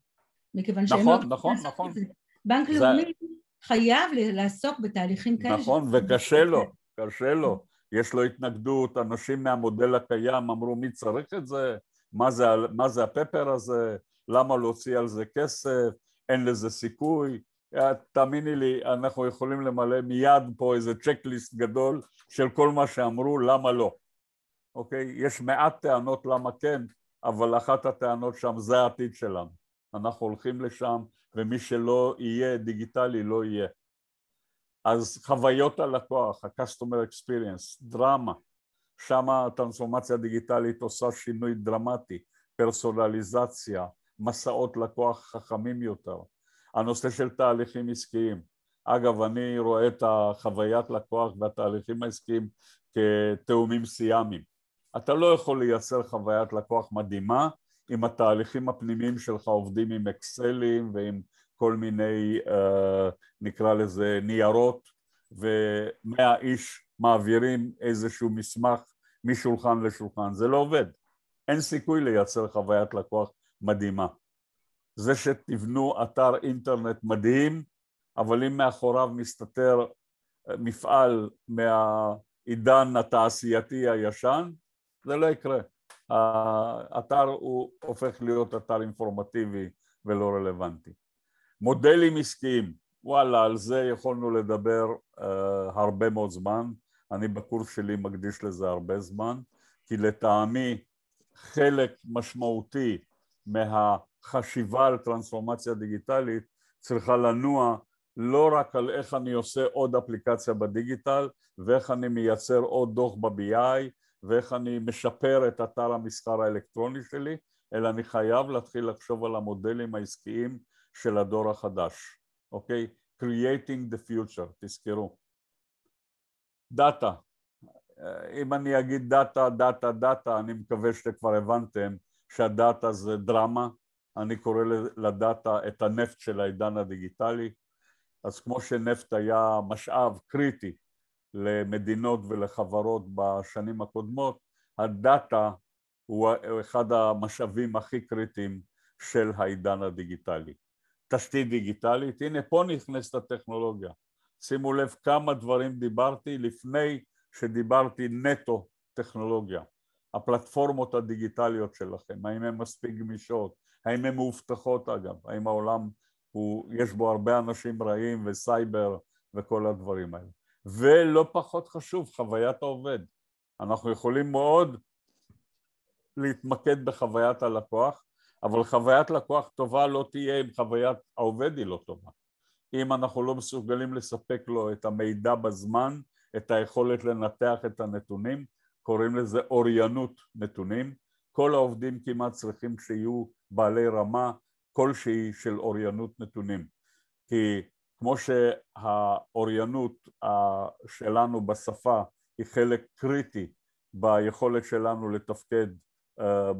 מכיוון שהם... נכון, לא- נכון, נכון. בנק זה... לאומי חייב לעסוק בתהליכים כאלה. נכון, וקשה לו, כן. קשה לו. יש לו התנגדות, אנשים מהמודל הקיים אמרו מי צריך את זה, מה זה, מה זה הפפר הזה, למה להוציא על זה כסף, אין לזה סיכוי, אה, תאמיני לי, אנחנו יכולים למלא מיד פה איזה צ'קליסט גדול של כל מה שאמרו, למה לא. אוקיי? יש מעט טענות למה כן, אבל אחת הטענות שם זה העתיד שלנו. אנחנו הולכים לשם, ומי שלא יהיה דיגיטלי לא יהיה. אז חוויות הלקוח, ה-customer experience, דרמה, שם הטרנספורמציה הדיגיטלית עושה שינוי דרמטי, פרסונליזציה, מסעות לקוח חכמים יותר, הנושא של תהליכים עסקיים. אגב, אני רואה את החוויית לקוח והתהליכים העסקיים כתאומים סיאמיים. אתה לא יכול לייצר חוויית לקוח מדהימה אם התהליכים הפנימיים שלך עובדים עם אקסלים ועם כל מיני, אה, נקרא לזה, ניירות, ומאה איש מעבירים איזשהו מסמך משולחן לשולחן. זה לא עובד. אין סיכוי לייצר חוויית לקוח מדהימה. זה שתבנו אתר אינטרנט מדהים, אבל אם מאחוריו מסתתר אה, מפעל מהעידן התעשייתי הישן, זה לא יקרה. האתר הוא הופך להיות אתר אינפורמטיבי ולא רלוונטי. מודלים עסקיים, וואלה, על זה יכולנו לדבר uh, הרבה מאוד זמן. אני בקורס שלי מקדיש לזה הרבה זמן, כי לטעמי חלק משמעותי מהחשיבה על טרנספורמציה דיגיטלית צריכה לנוע לא רק על איך אני עושה עוד אפליקציה בדיגיטל ואיך אני מייצר עוד דוח ב-BI ואיך אני משפר את אתר המסחר האלקטרוני שלי, אלא אני חייב להתחיל לחשוב על המודלים העסקיים של הדור החדש, אוקיי? Creating the future, תזכרו. דאטה, אם אני אגיד דאטה, דאטה, דאטה, אני מקווה שאתם כבר הבנתם שהדאטה זה דרמה, אני קורא לדאטה את הנפט של העידן הדיגיטלי, אז כמו שנפט היה משאב קריטי למדינות ולחברות בשנים הקודמות, הדאטה הוא אחד המשאבים הכי קריטיים של העידן הדיגיטלי. תשתית דיגיטלית, הנה פה נכנסת הטכנולוגיה. שימו לב כמה דברים דיברתי לפני שדיברתי נטו טכנולוגיה. הפלטפורמות הדיגיטליות שלכם, האם הן מספיק גמישות, האם הן מאובטחות אגב, האם העולם הוא, יש בו הרבה אנשים רעים וסייבר וכל הדברים האלה. ולא פחות חשוב, חוויית העובד. אנחנו יכולים מאוד להתמקד בחוויית הלקוח, אבל חוויית לקוח טובה לא תהיה אם חוויית העובד היא לא טובה. אם אנחנו לא מסוגלים לספק לו את המידע בזמן, את היכולת לנתח את הנתונים, קוראים לזה אוריינות נתונים. כל העובדים כמעט צריכים שיהיו בעלי רמה כלשהי של אוריינות נתונים. כי כמו שהאוריינות אה, שלנו בשפה היא חלק קריטי ביכולת שלנו לתפקד אה,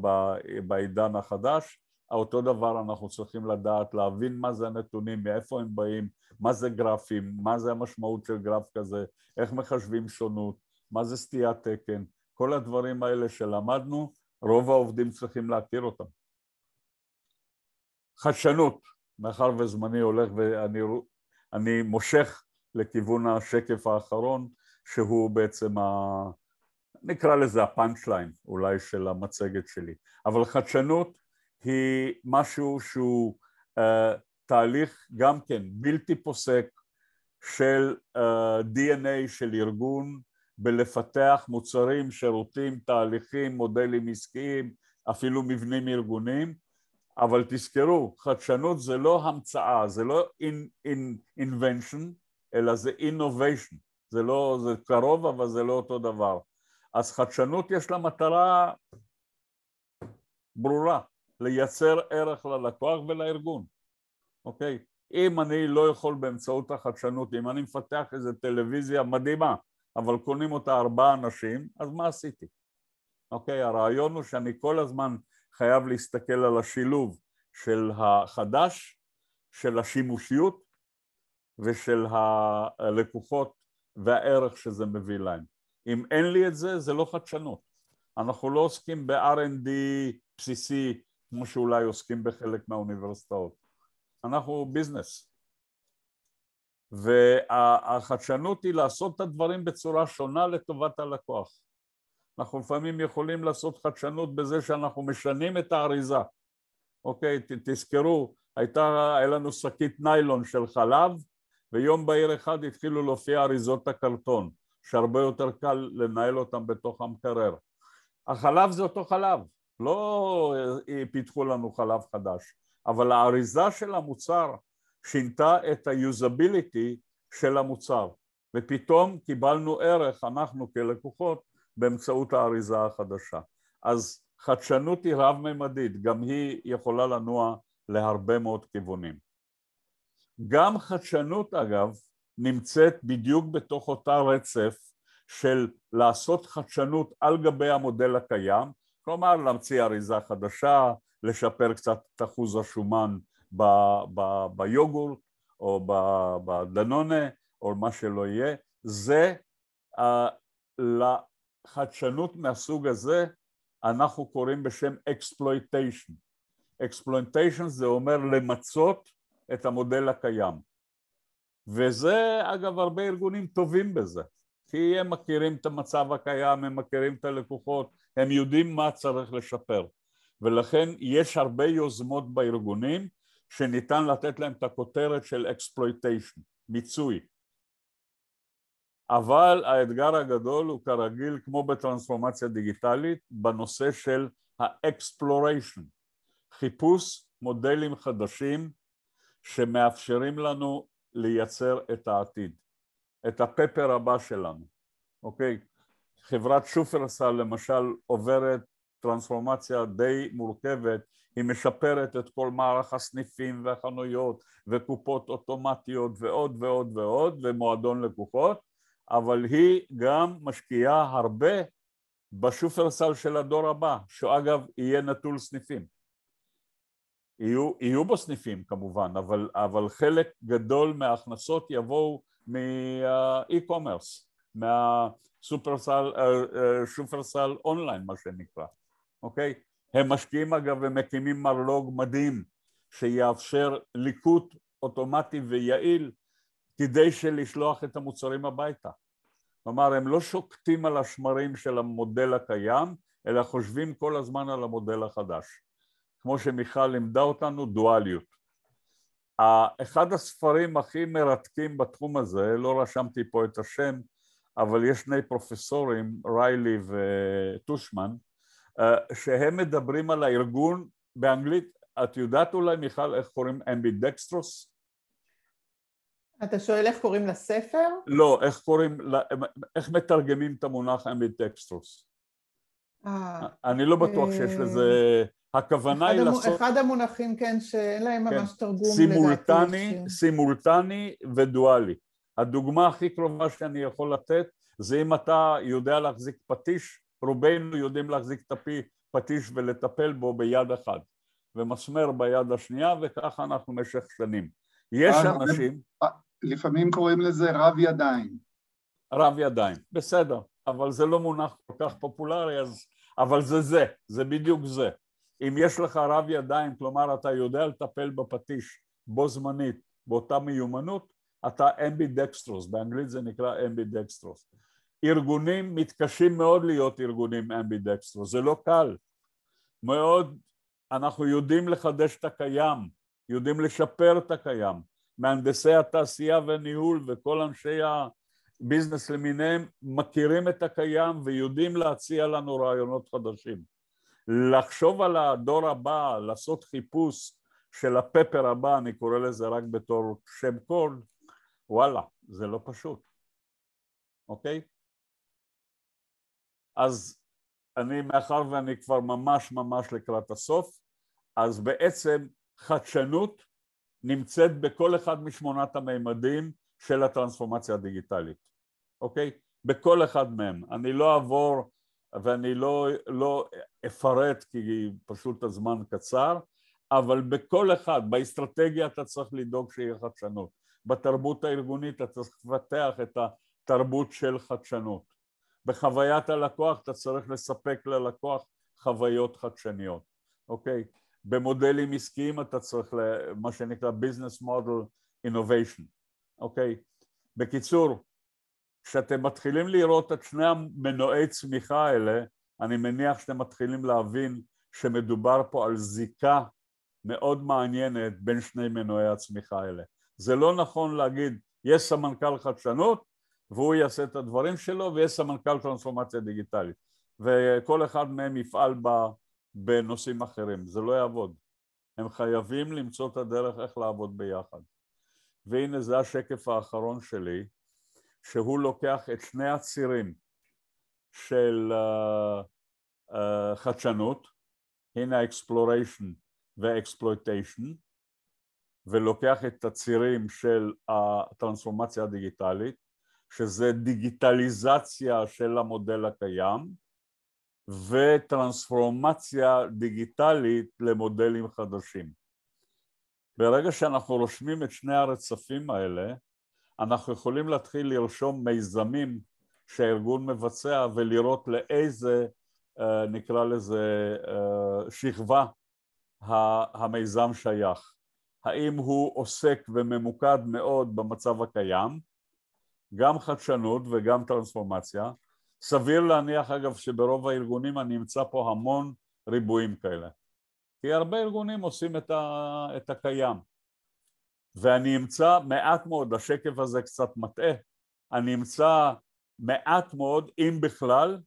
בעידן החדש, אותו דבר אנחנו צריכים לדעת, להבין מה זה הנתונים, מאיפה הם באים, מה זה גרפים, מה זה המשמעות של גרף כזה, איך מחשבים שונות, מה זה סטיית תקן, כל הדברים האלה שלמדנו, רוב העובדים צריכים להכיר אותם. חדשנות, מאחר וזמני הולך ואני מושך לכיוון השקף האחרון, שהוא בעצם ה... נקרא לזה הפאנצ' ליין אולי של המצגת שלי, אבל חדשנות היא משהו שהוא אה, תהליך גם כן בלתי פוסק של אה, DNA של ארגון בלפתח מוצרים, שירותים, תהליכים, מודלים עסקיים, אפילו מבנים ארגוניים, אבל תזכרו, חדשנות זה לא המצאה, זה לא in, in, invention, אלא זה innovation, זה לא, זה קרוב אבל זה לא אותו דבר. אז חדשנות יש לה מטרה ברורה, לייצר ערך ללקוח ולארגון, אוקיי? אם אני לא יכול באמצעות החדשנות, אם אני מפתח איזה טלוויזיה מדהימה, אבל קונים אותה ארבעה אנשים, אז מה עשיתי? אוקיי, הרעיון הוא שאני כל הזמן חייב להסתכל על השילוב של החדש, של השימושיות ושל הלקוחות והערך שזה מביא להם. אם אין לי את זה, זה לא חדשנות. אנחנו לא עוסקים ב-R&D בסיסי כמו שאולי עוסקים בחלק מהאוניברסיטאות. אנחנו ביזנס. והחדשנות היא לעשות את הדברים בצורה שונה לטובת הלקוח. אנחנו לפעמים יכולים לעשות חדשנות בזה שאנחנו משנים את האריזה. אוקיי, ת, תזכרו, הייתה, היה לנו שקית ניילון של חלב, ויום בהיר אחד התחילו להופיע אריזות הקרטון, שהרבה יותר קל לנהל אותן בתוך המקרר. החלב זה אותו חלב, לא אה, פיתחו לנו חלב חדש, אבל האריזה של המוצר שינתה את היוזביליטי של המוצר ופתאום קיבלנו ערך אנחנו כלקוחות באמצעות האריזה החדשה אז חדשנות היא רב-ממדית, גם היא יכולה לנוע להרבה מאוד כיוונים. גם חדשנות אגב נמצאת בדיוק בתוך אותה רצף של לעשות חדשנות על גבי המודל הקיים, כלומר להמציא אריזה חדשה, לשפר קצת את אחוז השומן ב, ב, ביוגורט או בדנונה או מה שלא יהיה, זה uh, לחדשנות מהסוג הזה אנחנו קוראים בשם אקספלויטיישן. אקספלויטיישן זה אומר למצות את המודל הקיים. וזה אגב הרבה ארגונים טובים בזה, כי הם מכירים את המצב הקיים, הם מכירים את הלקוחות, הם יודעים מה צריך לשפר. ולכן יש הרבה יוזמות בארגונים שניתן לתת להם את הכותרת של אקספלויטיישן, מיצוי. אבל האתגר הגדול הוא כרגיל, כמו בטרנספורמציה דיגיטלית, בנושא של האקספלוריישן, חיפוש מודלים חדשים שמאפשרים לנו לייצר את העתיד, את הפפר הבא שלנו, אוקיי? חברת שופרסל למשל עוברת טרנספורמציה די מורכבת, היא משפרת את כל מערך הסניפים והחנויות וקופות אוטומטיות ועוד ועוד ועוד ומועדון לקוחות, אבל היא גם משקיעה הרבה בשופרסל של הדור הבא, שאגב יהיה נטול סניפים. יהיו, יהיו בו סניפים כמובן, אבל, אבל חלק גדול מההכנסות יבואו מהאי-קומרס, מהשופרסל אה, אה, אונליין מה שנקרא. אוקיי? הם משקיעים אגב ומקימים מרלוג מדהים שיאפשר ליקוט אוטומטי ויעיל כדי שלשלוח את המוצרים הביתה. כלומר, הם לא שוקטים על השמרים של המודל הקיים, אלא חושבים כל הזמן על המודל החדש. כמו שמיכל לימדה אותנו, דואליות. אחד הספרים הכי מרתקים בתחום הזה, לא רשמתי פה את השם, אבל יש שני פרופסורים, ריילי וטושמן, אה, שהם מדברים על הארגון באנגלית, את יודעת אולי מיכל איך קוראים אמבידקסטרוס? אתה שואל איך קוראים לספר? לא, איך קוראים, איך מתרגמים את המונח אמבידקסטרוס? אה, אני לא בטוח אה, שיש לזה, הכוונה היא לעשות... אחד המונחים, כן, שאין להם כן. ממש תרגום לדעתי. סימולטני, סימולטני ודואלי. הדוגמה הכי קרובה שאני יכול לתת זה אם אתה יודע להחזיק פטיש רובנו יודעים להחזיק את הפי פטיש ולטפל בו ביד אחת, ומסמר ביד השנייה, וככה אנחנו במשך שנים. יש אה, אנשים... אה, לפעמים קוראים לזה רב ידיים. רב ידיים, בסדר, אבל זה לא מונח כל כך פופולרי, אז... אבל זה זה, זה בדיוק זה. אם יש לך רב ידיים, כלומר אתה יודע לטפל בפטיש בו זמנית, באותה מיומנות, אתה אמבי דקסטרוס, באנגלית זה נקרא אמבי דקסטרוס. ארגונים מתקשים מאוד להיות ארגונים אמבידקסטרו, זה לא קל. מאוד, אנחנו יודעים לחדש את הקיים, יודעים לשפר את הקיים. מהנדסי התעשייה והניהול וכל אנשי הביזנס למיניהם מכירים את הקיים ויודעים להציע לנו רעיונות חדשים. לחשוב על הדור הבא, לעשות חיפוש של הפפר הבא, אני קורא לזה רק בתור שם קול, וואלה, זה לא פשוט, אוקיי? אז אני, מאחר ואני כבר ממש ממש לקראת הסוף, אז בעצם חדשנות נמצאת בכל אחד משמונת המימדים של הטרנספורמציה הדיגיטלית, אוקיי? בכל אחד מהם. אני לא אעבור ואני לא, לא אפרט כי פשוט הזמן קצר, אבל בכל אחד, באסטרטגיה אתה צריך לדאוג שיהיה חדשנות, בתרבות הארגונית אתה צריך לפתח את התרבות של חדשנות, בחוויית הלקוח אתה צריך לספק ללקוח חוויות חדשניות, אוקיי? במודלים עסקיים אתה צריך למה שנקרא Business Model Innovation, אוקיי? בקיצור, כשאתם מתחילים לראות את שני המנועי צמיחה האלה, אני מניח שאתם מתחילים להבין שמדובר פה על זיקה מאוד מעניינת בין שני מנועי הצמיחה האלה. זה לא נכון להגיד, יש סמנכ"ל חדשנות, והוא יעשה את הדברים שלו ויש סמנכ"ל טרנספורמציה דיגיטלית וכל אחד מהם יפעל בנושאים אחרים, זה לא יעבוד. הם חייבים למצוא את הדרך איך לעבוד ביחד. והנה זה השקף האחרון שלי, שהוא לוקח את שני הצירים של uh, uh, חדשנות, הנה ה-exploration וה-exploitation, ולוקח את הצירים של הטרנספורמציה הדיגיטלית שזה דיגיטליזציה של המודל הקיים וטרנספורמציה דיגיטלית למודלים חדשים. ברגע שאנחנו רושמים את שני הרצפים האלה, אנחנו יכולים להתחיל לרשום מיזמים שהארגון מבצע ולראות לאיזה, אה, נקרא לזה, אה, שכבה המיזם שייך. האם הוא עוסק וממוקד מאוד במצב הקיים, גם חדשנות וגם טרנספורמציה. סביר להניח אגב שברוב הארגונים אני אמצא פה המון ריבועים כאלה. כי הרבה ארגונים עושים את, ה, את הקיים. ואני אמצא מעט מאוד, השקף הזה קצת מטעה, אני אמצא מעט מאוד, אם בכלל,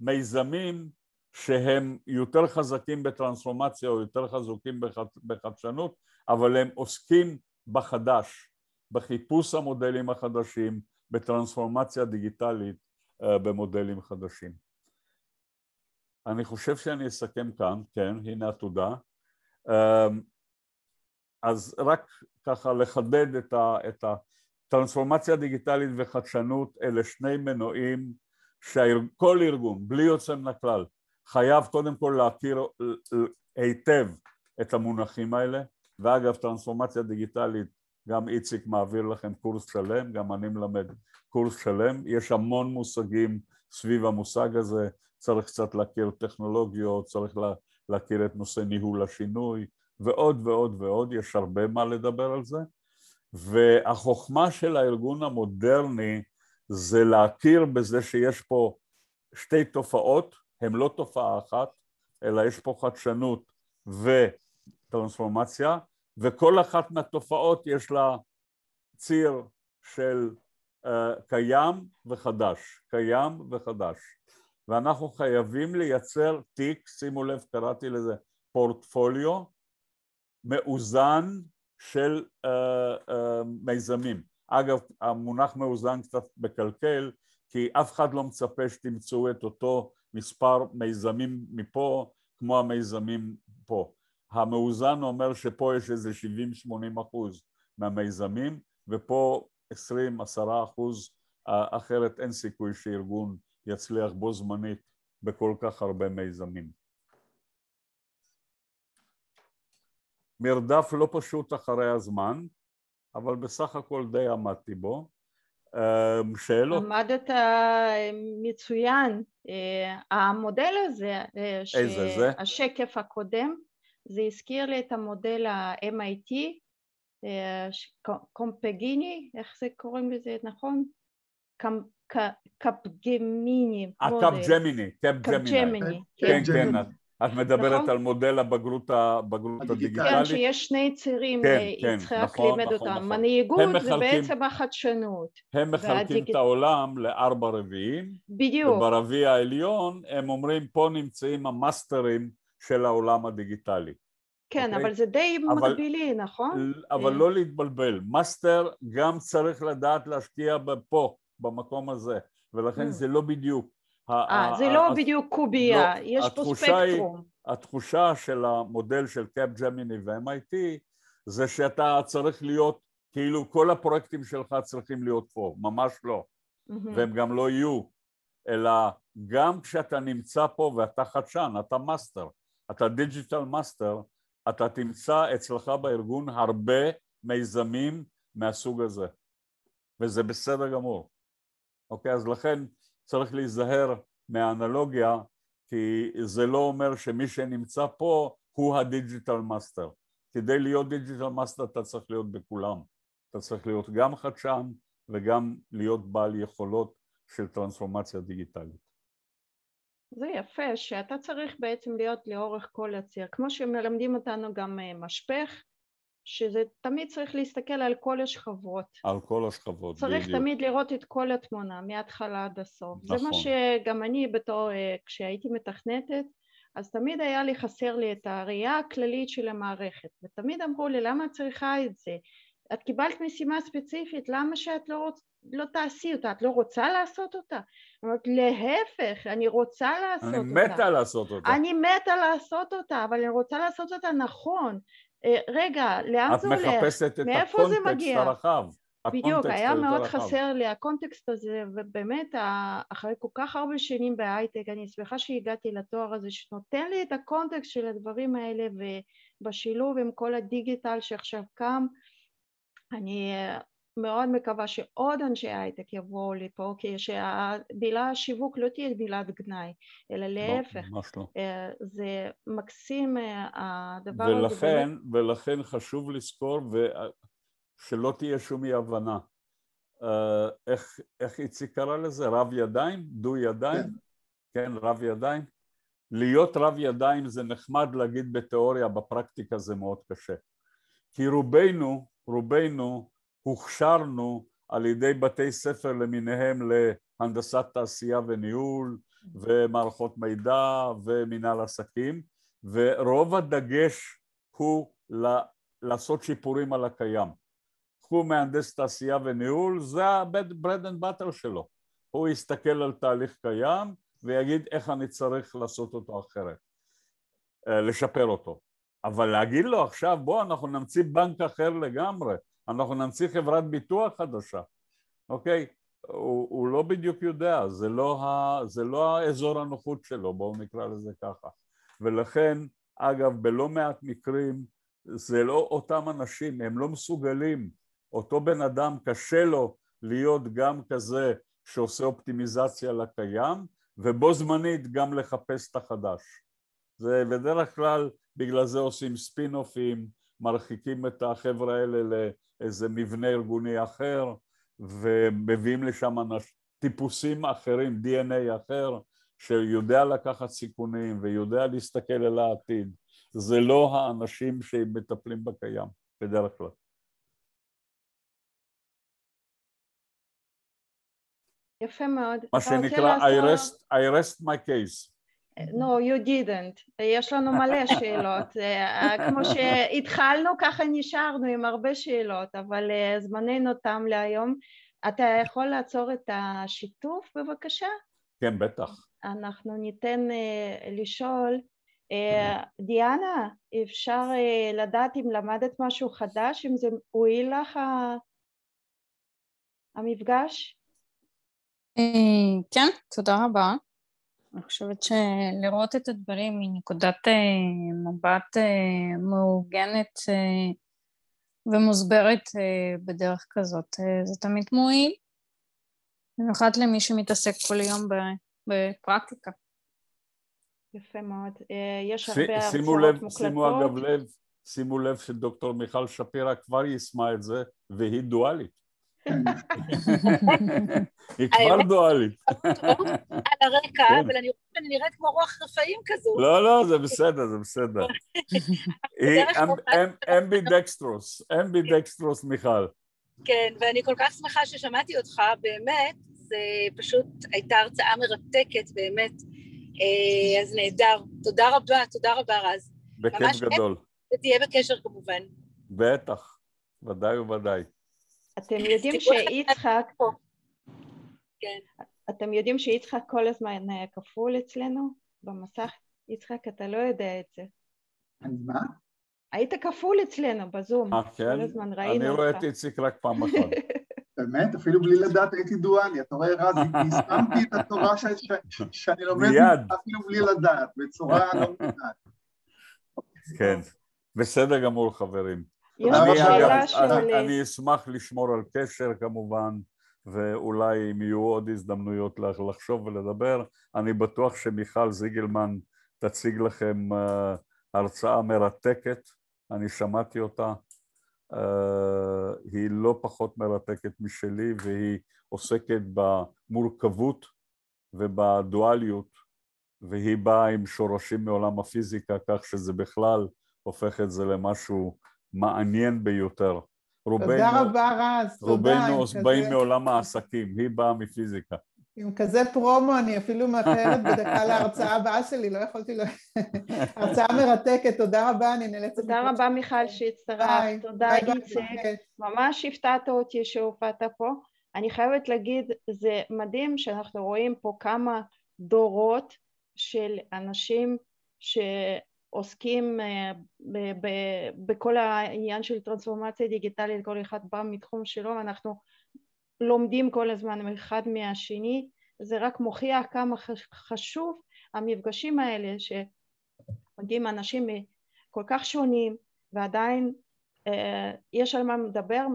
מיזמים שהם יותר חזקים בטרנספורמציה או יותר חזקים בחד, בחדשנות, אבל הם עוסקים בחדש, בחיפוש המודלים החדשים, בטרנספורמציה דיגיטלית אה, במודלים חדשים. אני חושב שאני אסכם כאן, כן, הנה התודה. אה, אז רק ככה לחדד את, ה, את הטרנספורמציה הדיגיטלית וחדשנות, אלה שני מנועים שכל ארגון, בלי יוצא מן הכלל, חייב קודם כל להכיר היטב את המונחים האלה, ואגב טרנספורמציה דיגיטלית גם איציק מעביר לכם קורס שלם, גם אני מלמד קורס שלם. יש המון מושגים סביב המושג הזה, צריך קצת להכיר טכנולוגיות, צריך לה, להכיר את נושא ניהול השינוי, ועוד ועוד ועוד, יש הרבה מה לדבר על זה. והחוכמה של הארגון המודרני זה להכיר בזה שיש פה שתי תופעות, הן לא תופעה אחת, אלא יש פה חדשנות וטרנספורמציה, וכל אחת מהתופעות יש לה ציר של אה, קיים וחדש, קיים וחדש. ואנחנו חייבים לייצר תיק, שימו לב, קראתי לזה פורטפוליו, מאוזן של uh, uh, מיזמים. אגב, המונח מאוזן קצת מקלקל, כי אף אחד לא מצפה שתמצאו את אותו מספר מיזמים מפה כמו המיזמים פה. המאוזן אומר שפה יש איזה 70-80 אחוז מהמיזמים ופה 20-10 אחוז אה, אחרת אין סיכוי שארגון יצליח בו זמנית בכל כך הרבה מיזמים. מרדף לא פשוט אחרי הזמן, אבל בסך הכל די עמדתי בו. אה, שאלות? עמדת אה, מצוין. המודל הזה, איזה זה? השקף הקודם, זה הזכיר לי את המודל ה-MIT, אה, קומפגיני, איך זה קוראים לזה, נכון? קפגמיני. הקפג'מיני, אה, קפג'מיני. כן, כן. כן את מדברת נכון. על מודל הבגרות הדיגיטלית. כן, שיש שני צירים, כן, אה, יצחק כן, נכון, לימד נכון, אותם. מנהיגות זה בעצם החדשנות. הם מחלקים את העולם לארבע רביעים. בדיוק. וברביע העליון הם אומרים, פה נמצאים המאסטרים של העולם הדיגיטלי. כן, okay? אוקיי? אבל זה די אבל, מקבילי, נכון? אבל אה. לא להתבלבל. מאסטר גם צריך לדעת להשקיע פה, במקום הזה, ולכן זה לא בדיוק. אה, זה לא בדיוק אה, לא קובייה, לא, יש פה ספקטרום. התחושה של המודל של קאפ ג'מיני ו-MIT זה שאתה צריך להיות, כאילו כל הפרויקטים שלך צריכים להיות פה, ממש לא. והם גם לא יהיו, אלא גם כשאתה נמצא פה ואתה חדשן, אתה מאסטר, אתה דיג'יטל מאסטר, אתה תמצא אצלך בארגון הרבה מיזמים מהסוג הזה, וזה בסדר גמור. אוקיי, אז לכן צריך להיזהר מהאנלוגיה, כי זה לא אומר שמי שנמצא פה הוא הדיג'יטל מאסטר. כדי להיות דיג'יטל מאסטר אתה צריך להיות בכולם. אתה צריך להיות גם חדשן וגם להיות בעל יכולות של טרנספורמציה דיגיטלית. זה יפה שאתה צריך בעצם להיות לאורך כל הציר, כמו שמלמדים אותנו גם אה, משפך, שזה תמיד צריך להסתכל על כל השכבות. על כל השכבות, צריך בדיוק. צריך תמיד לראות את כל התמונה, מההתחלה עד הסוף. נכון. זה מה נכון. שגם אני בתור, אה, כשהייתי מתכנתת, אז תמיד היה לי חסר לי את הראייה הכללית של המערכת, ותמיד אמרו לי למה את צריכה את זה? את קיבלת משימה ספציפית, למה שאת לא, רוצ... לא תעשי אותה? את לא רוצה לעשות אותה? אומרת, להפך, אני רוצה לעשות אני אותה. אני מתה לעשות אותה. אני מתה לעשות אותה, אבל אני רוצה לעשות אותה נכון. אה, רגע, לאן זה הולך? את מחפשת את הקונטקסט הרחב. בדיוק, היה מאוד הרחב. חסר לי הקונטקסט הזה, ובאמת אחרי כל כך הרבה שנים בהייטק, אני שמחה שהגעתי לתואר הזה שנותן לי את הקונטקסט של הדברים האלה, ובשילוב עם כל הדיגיטל שעכשיו קם, אני אה, מאוד מקווה שעוד אנשי הייטק יבואו לפה, כי שהמילה שיווק לא תהיה מילת גנאי, אלא לא, להפך, לא, ממש לא. אה, זה מקסים אה, הדבר ולכן, הזה. ולכן, חשוב לזכור שלא תהיה שום אי הבנה. איך איציק קרא לזה? רב ידיים? דו ידיים? כן, רב ידיים. להיות רב ידיים זה נחמד להגיד בתיאוריה, בפרקטיקה זה מאוד קשה. כי רובנו רובנו הוכשרנו על ידי בתי ספר למיניהם להנדסת תעשייה וניהול ומערכות מידע ומינהל עסקים ורוב הדגש הוא לעשות שיפורים על הקיים. הוא מהנדס תעשייה וניהול, זה ה-bread and butter שלו. הוא יסתכל על תהליך קיים ויגיד איך אני צריך לעשות אותו אחרת, אה, לשפר אותו. אבל להגיד לו עכשיו בוא אנחנו נמציא בנק אחר לגמרי, אנחנו נמציא חברת ביטוח חדשה, אוקיי? הוא, הוא לא בדיוק יודע, זה לא, ה, זה לא האזור הנוחות שלו, בואו נקרא לזה ככה. ולכן, אגב, בלא מעט מקרים זה לא אותם אנשים, הם לא מסוגלים, אותו בן אדם קשה לו להיות גם כזה שעושה אופטימיזציה לקיים, ובו זמנית גם לחפש את החדש. זה בדרך כלל בגלל זה עושים ספין אופים, מרחיקים את החבר'ה האלה לאיזה מבנה ארגוני אחר ומביאים לשם אנש, טיפוסים אחרים, DNA אחר, שיודע לקחת סיכונים ויודע להסתכל אל העתיד. זה לא האנשים שמטפלים בקיים בדרך כלל. יפה מאוד. מה שנקרא, I rest, I rest my case. no, you didn't. יש לנו מלא שאלות. אה, כמו שהתחלנו, ככה נשארנו עם הרבה שאלות, אבל אה, זמננו תם להיום. אתה יכול לעצור את השיתוף בבקשה? כן, בטח. אנחנו ניתן אה, לשאול. דיאנה, אפשר לדעת אם למדת משהו חדש, אם זה הועיל לך המפגש? כן, תודה רבה. אני חושבת שלראות את הדברים מנקודת אה, מבט אה, מאורגנת אה, ומוסברת בדרך כזאת זה תמיד מועיל, במיוחד למי שמתעסק כל יום בפרקטיקה. יפה מאוד. יש הרבה הרצאות מוקלטות. שימו אגב לב, שימו לב שדוקטור מיכל שפירא כבר יישמה את זה והיא דואלית. היא כבר דואלית. על הרקע, כן. אבל אני רואה שאני נראית כמו רוח רפאים כזו. לא, לא, זה בסדר, זה בסדר. אמבי אמ, אמ דקסטרוס, אמבי כן. דקסטרוס מיכל. כן, ואני כל כך שמחה ששמעתי אותך, באמת, זה פשוט הייתה הרצאה מרתקת, באמת. אה, אז נהדר. תודה רבה, תודה רבה, רז. בכיף גדול. ותהיה בקשר כמובן. בטח, ודאי וודאי. אתם יודעים שיצחק... כן. אתם יודעים שיצחק כל הזמן אה, כפול אצלנו במסך? יצחק, אתה לא יודע את זה. מה? היית כפול אצלנו בזום. אה, כן? כל הזמן ראינו אותך. אני רואה את איציק רק פעם אחת. באמת? אפילו בלי לדעת הייתי דואני. אתה רואה, רז, הסתמתי את התורה שאני לומד אפילו בלי לדעת, בצורה לא מודעת. כן. בסדר גמור, חברים. אני אשמח לשמור על קשר כמובן, ואולי אם יהיו עוד הזדמנויות לחשוב ולדבר. אני בטוח שמיכל זיגלמן תציג לכם אה, הרצאה מרתקת, אני שמעתי אותה. אה, היא לא פחות מרתקת משלי והיא עוסקת במורכבות ובדואליות והיא באה עם שורשים מעולם הפיזיקה כך שזה בכלל הופך את זה למשהו מעניין ביותר. רובנו, תודה רבה רז, תודה. רובנו באים כזה... מעולם העסקים, היא באה מפיזיקה. עם כזה פרומו אני אפילו מאחרת בדקה להרצאה הבאה שלי, לא יכולתי ל... הרצאה מרתקת, תודה רבה, אני נאלצת... תודה רבה מיכל שהצטרפת, תודה איציק, ממש הפתעת אותי שהופעת פה. אני חייבת להגיד, זה מדהים שאנחנו רואים פה כמה דורות של אנשים ש... עוסקים אה, בכל העניין של טרנספורמציה דיגיטלית, כל אחד בא מתחום שלו ואנחנו לומדים כל הזמן אחד מהשני, זה רק מוכיח כמה חשוב המפגשים האלה שמגיעים אנשים כל כך שונים ועדיין אה, יש על מה לדבר,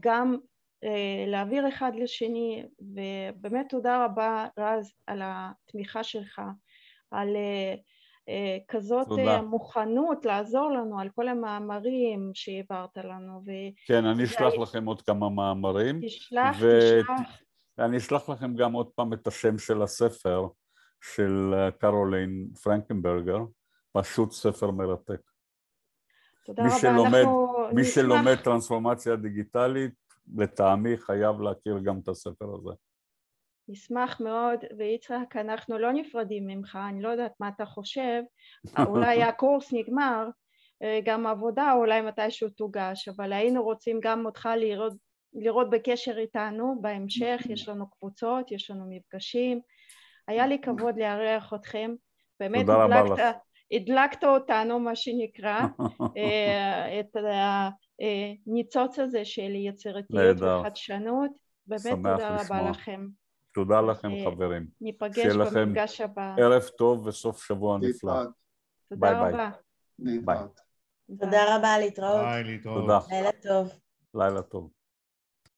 גם אה, להעביר אחד לשני ובאמת תודה רבה רז על התמיכה שלך, על אה, כזאת תודה. אה, מוכנות לעזור לנו על כל המאמרים שהעברת לנו. ו... כן, אני אשלח היה... לכם עוד כמה מאמרים. תשלח, ו... תשלח. ואני אשלח לכם גם עוד פעם את השם של הספר של אה, קרולין פרנקנברגר, פשוט ספר מרתק. תודה מי רבה, שלומד, אנחנו מי נשמח. שלומד טרנספורמציה דיגיטלית, לטעמי חייב להכיר גם את הספר הזה. נשמח מאוד, ויצחק, אנחנו לא נפרדים ממך, אני לא יודעת מה אתה חושב, אולי הקורס נגמר, אה, גם עבודה אולי מתישהו תוגש, אבל היינו רוצים גם אותך לראות, לראות בקשר איתנו בהמשך, יש לנו קבוצות, יש לנו מפגשים, היה לי כבוד לארח אתכם, באמת תודה רבה לך. הדלקת אותנו מה שנקרא, אה, את הניצוץ אה, הזה של יצירתיות וחדשנות, באמת תודה רבה לכם. תודה לכם אה, חברים. ניפגש במפגש הבא. ערב טוב וסוף שבוע נפלא. ביי ביי. תודה רבה. ביי. תודה רבה, להתראות. ביי, להתראות. לילה טוב. לילה טוב.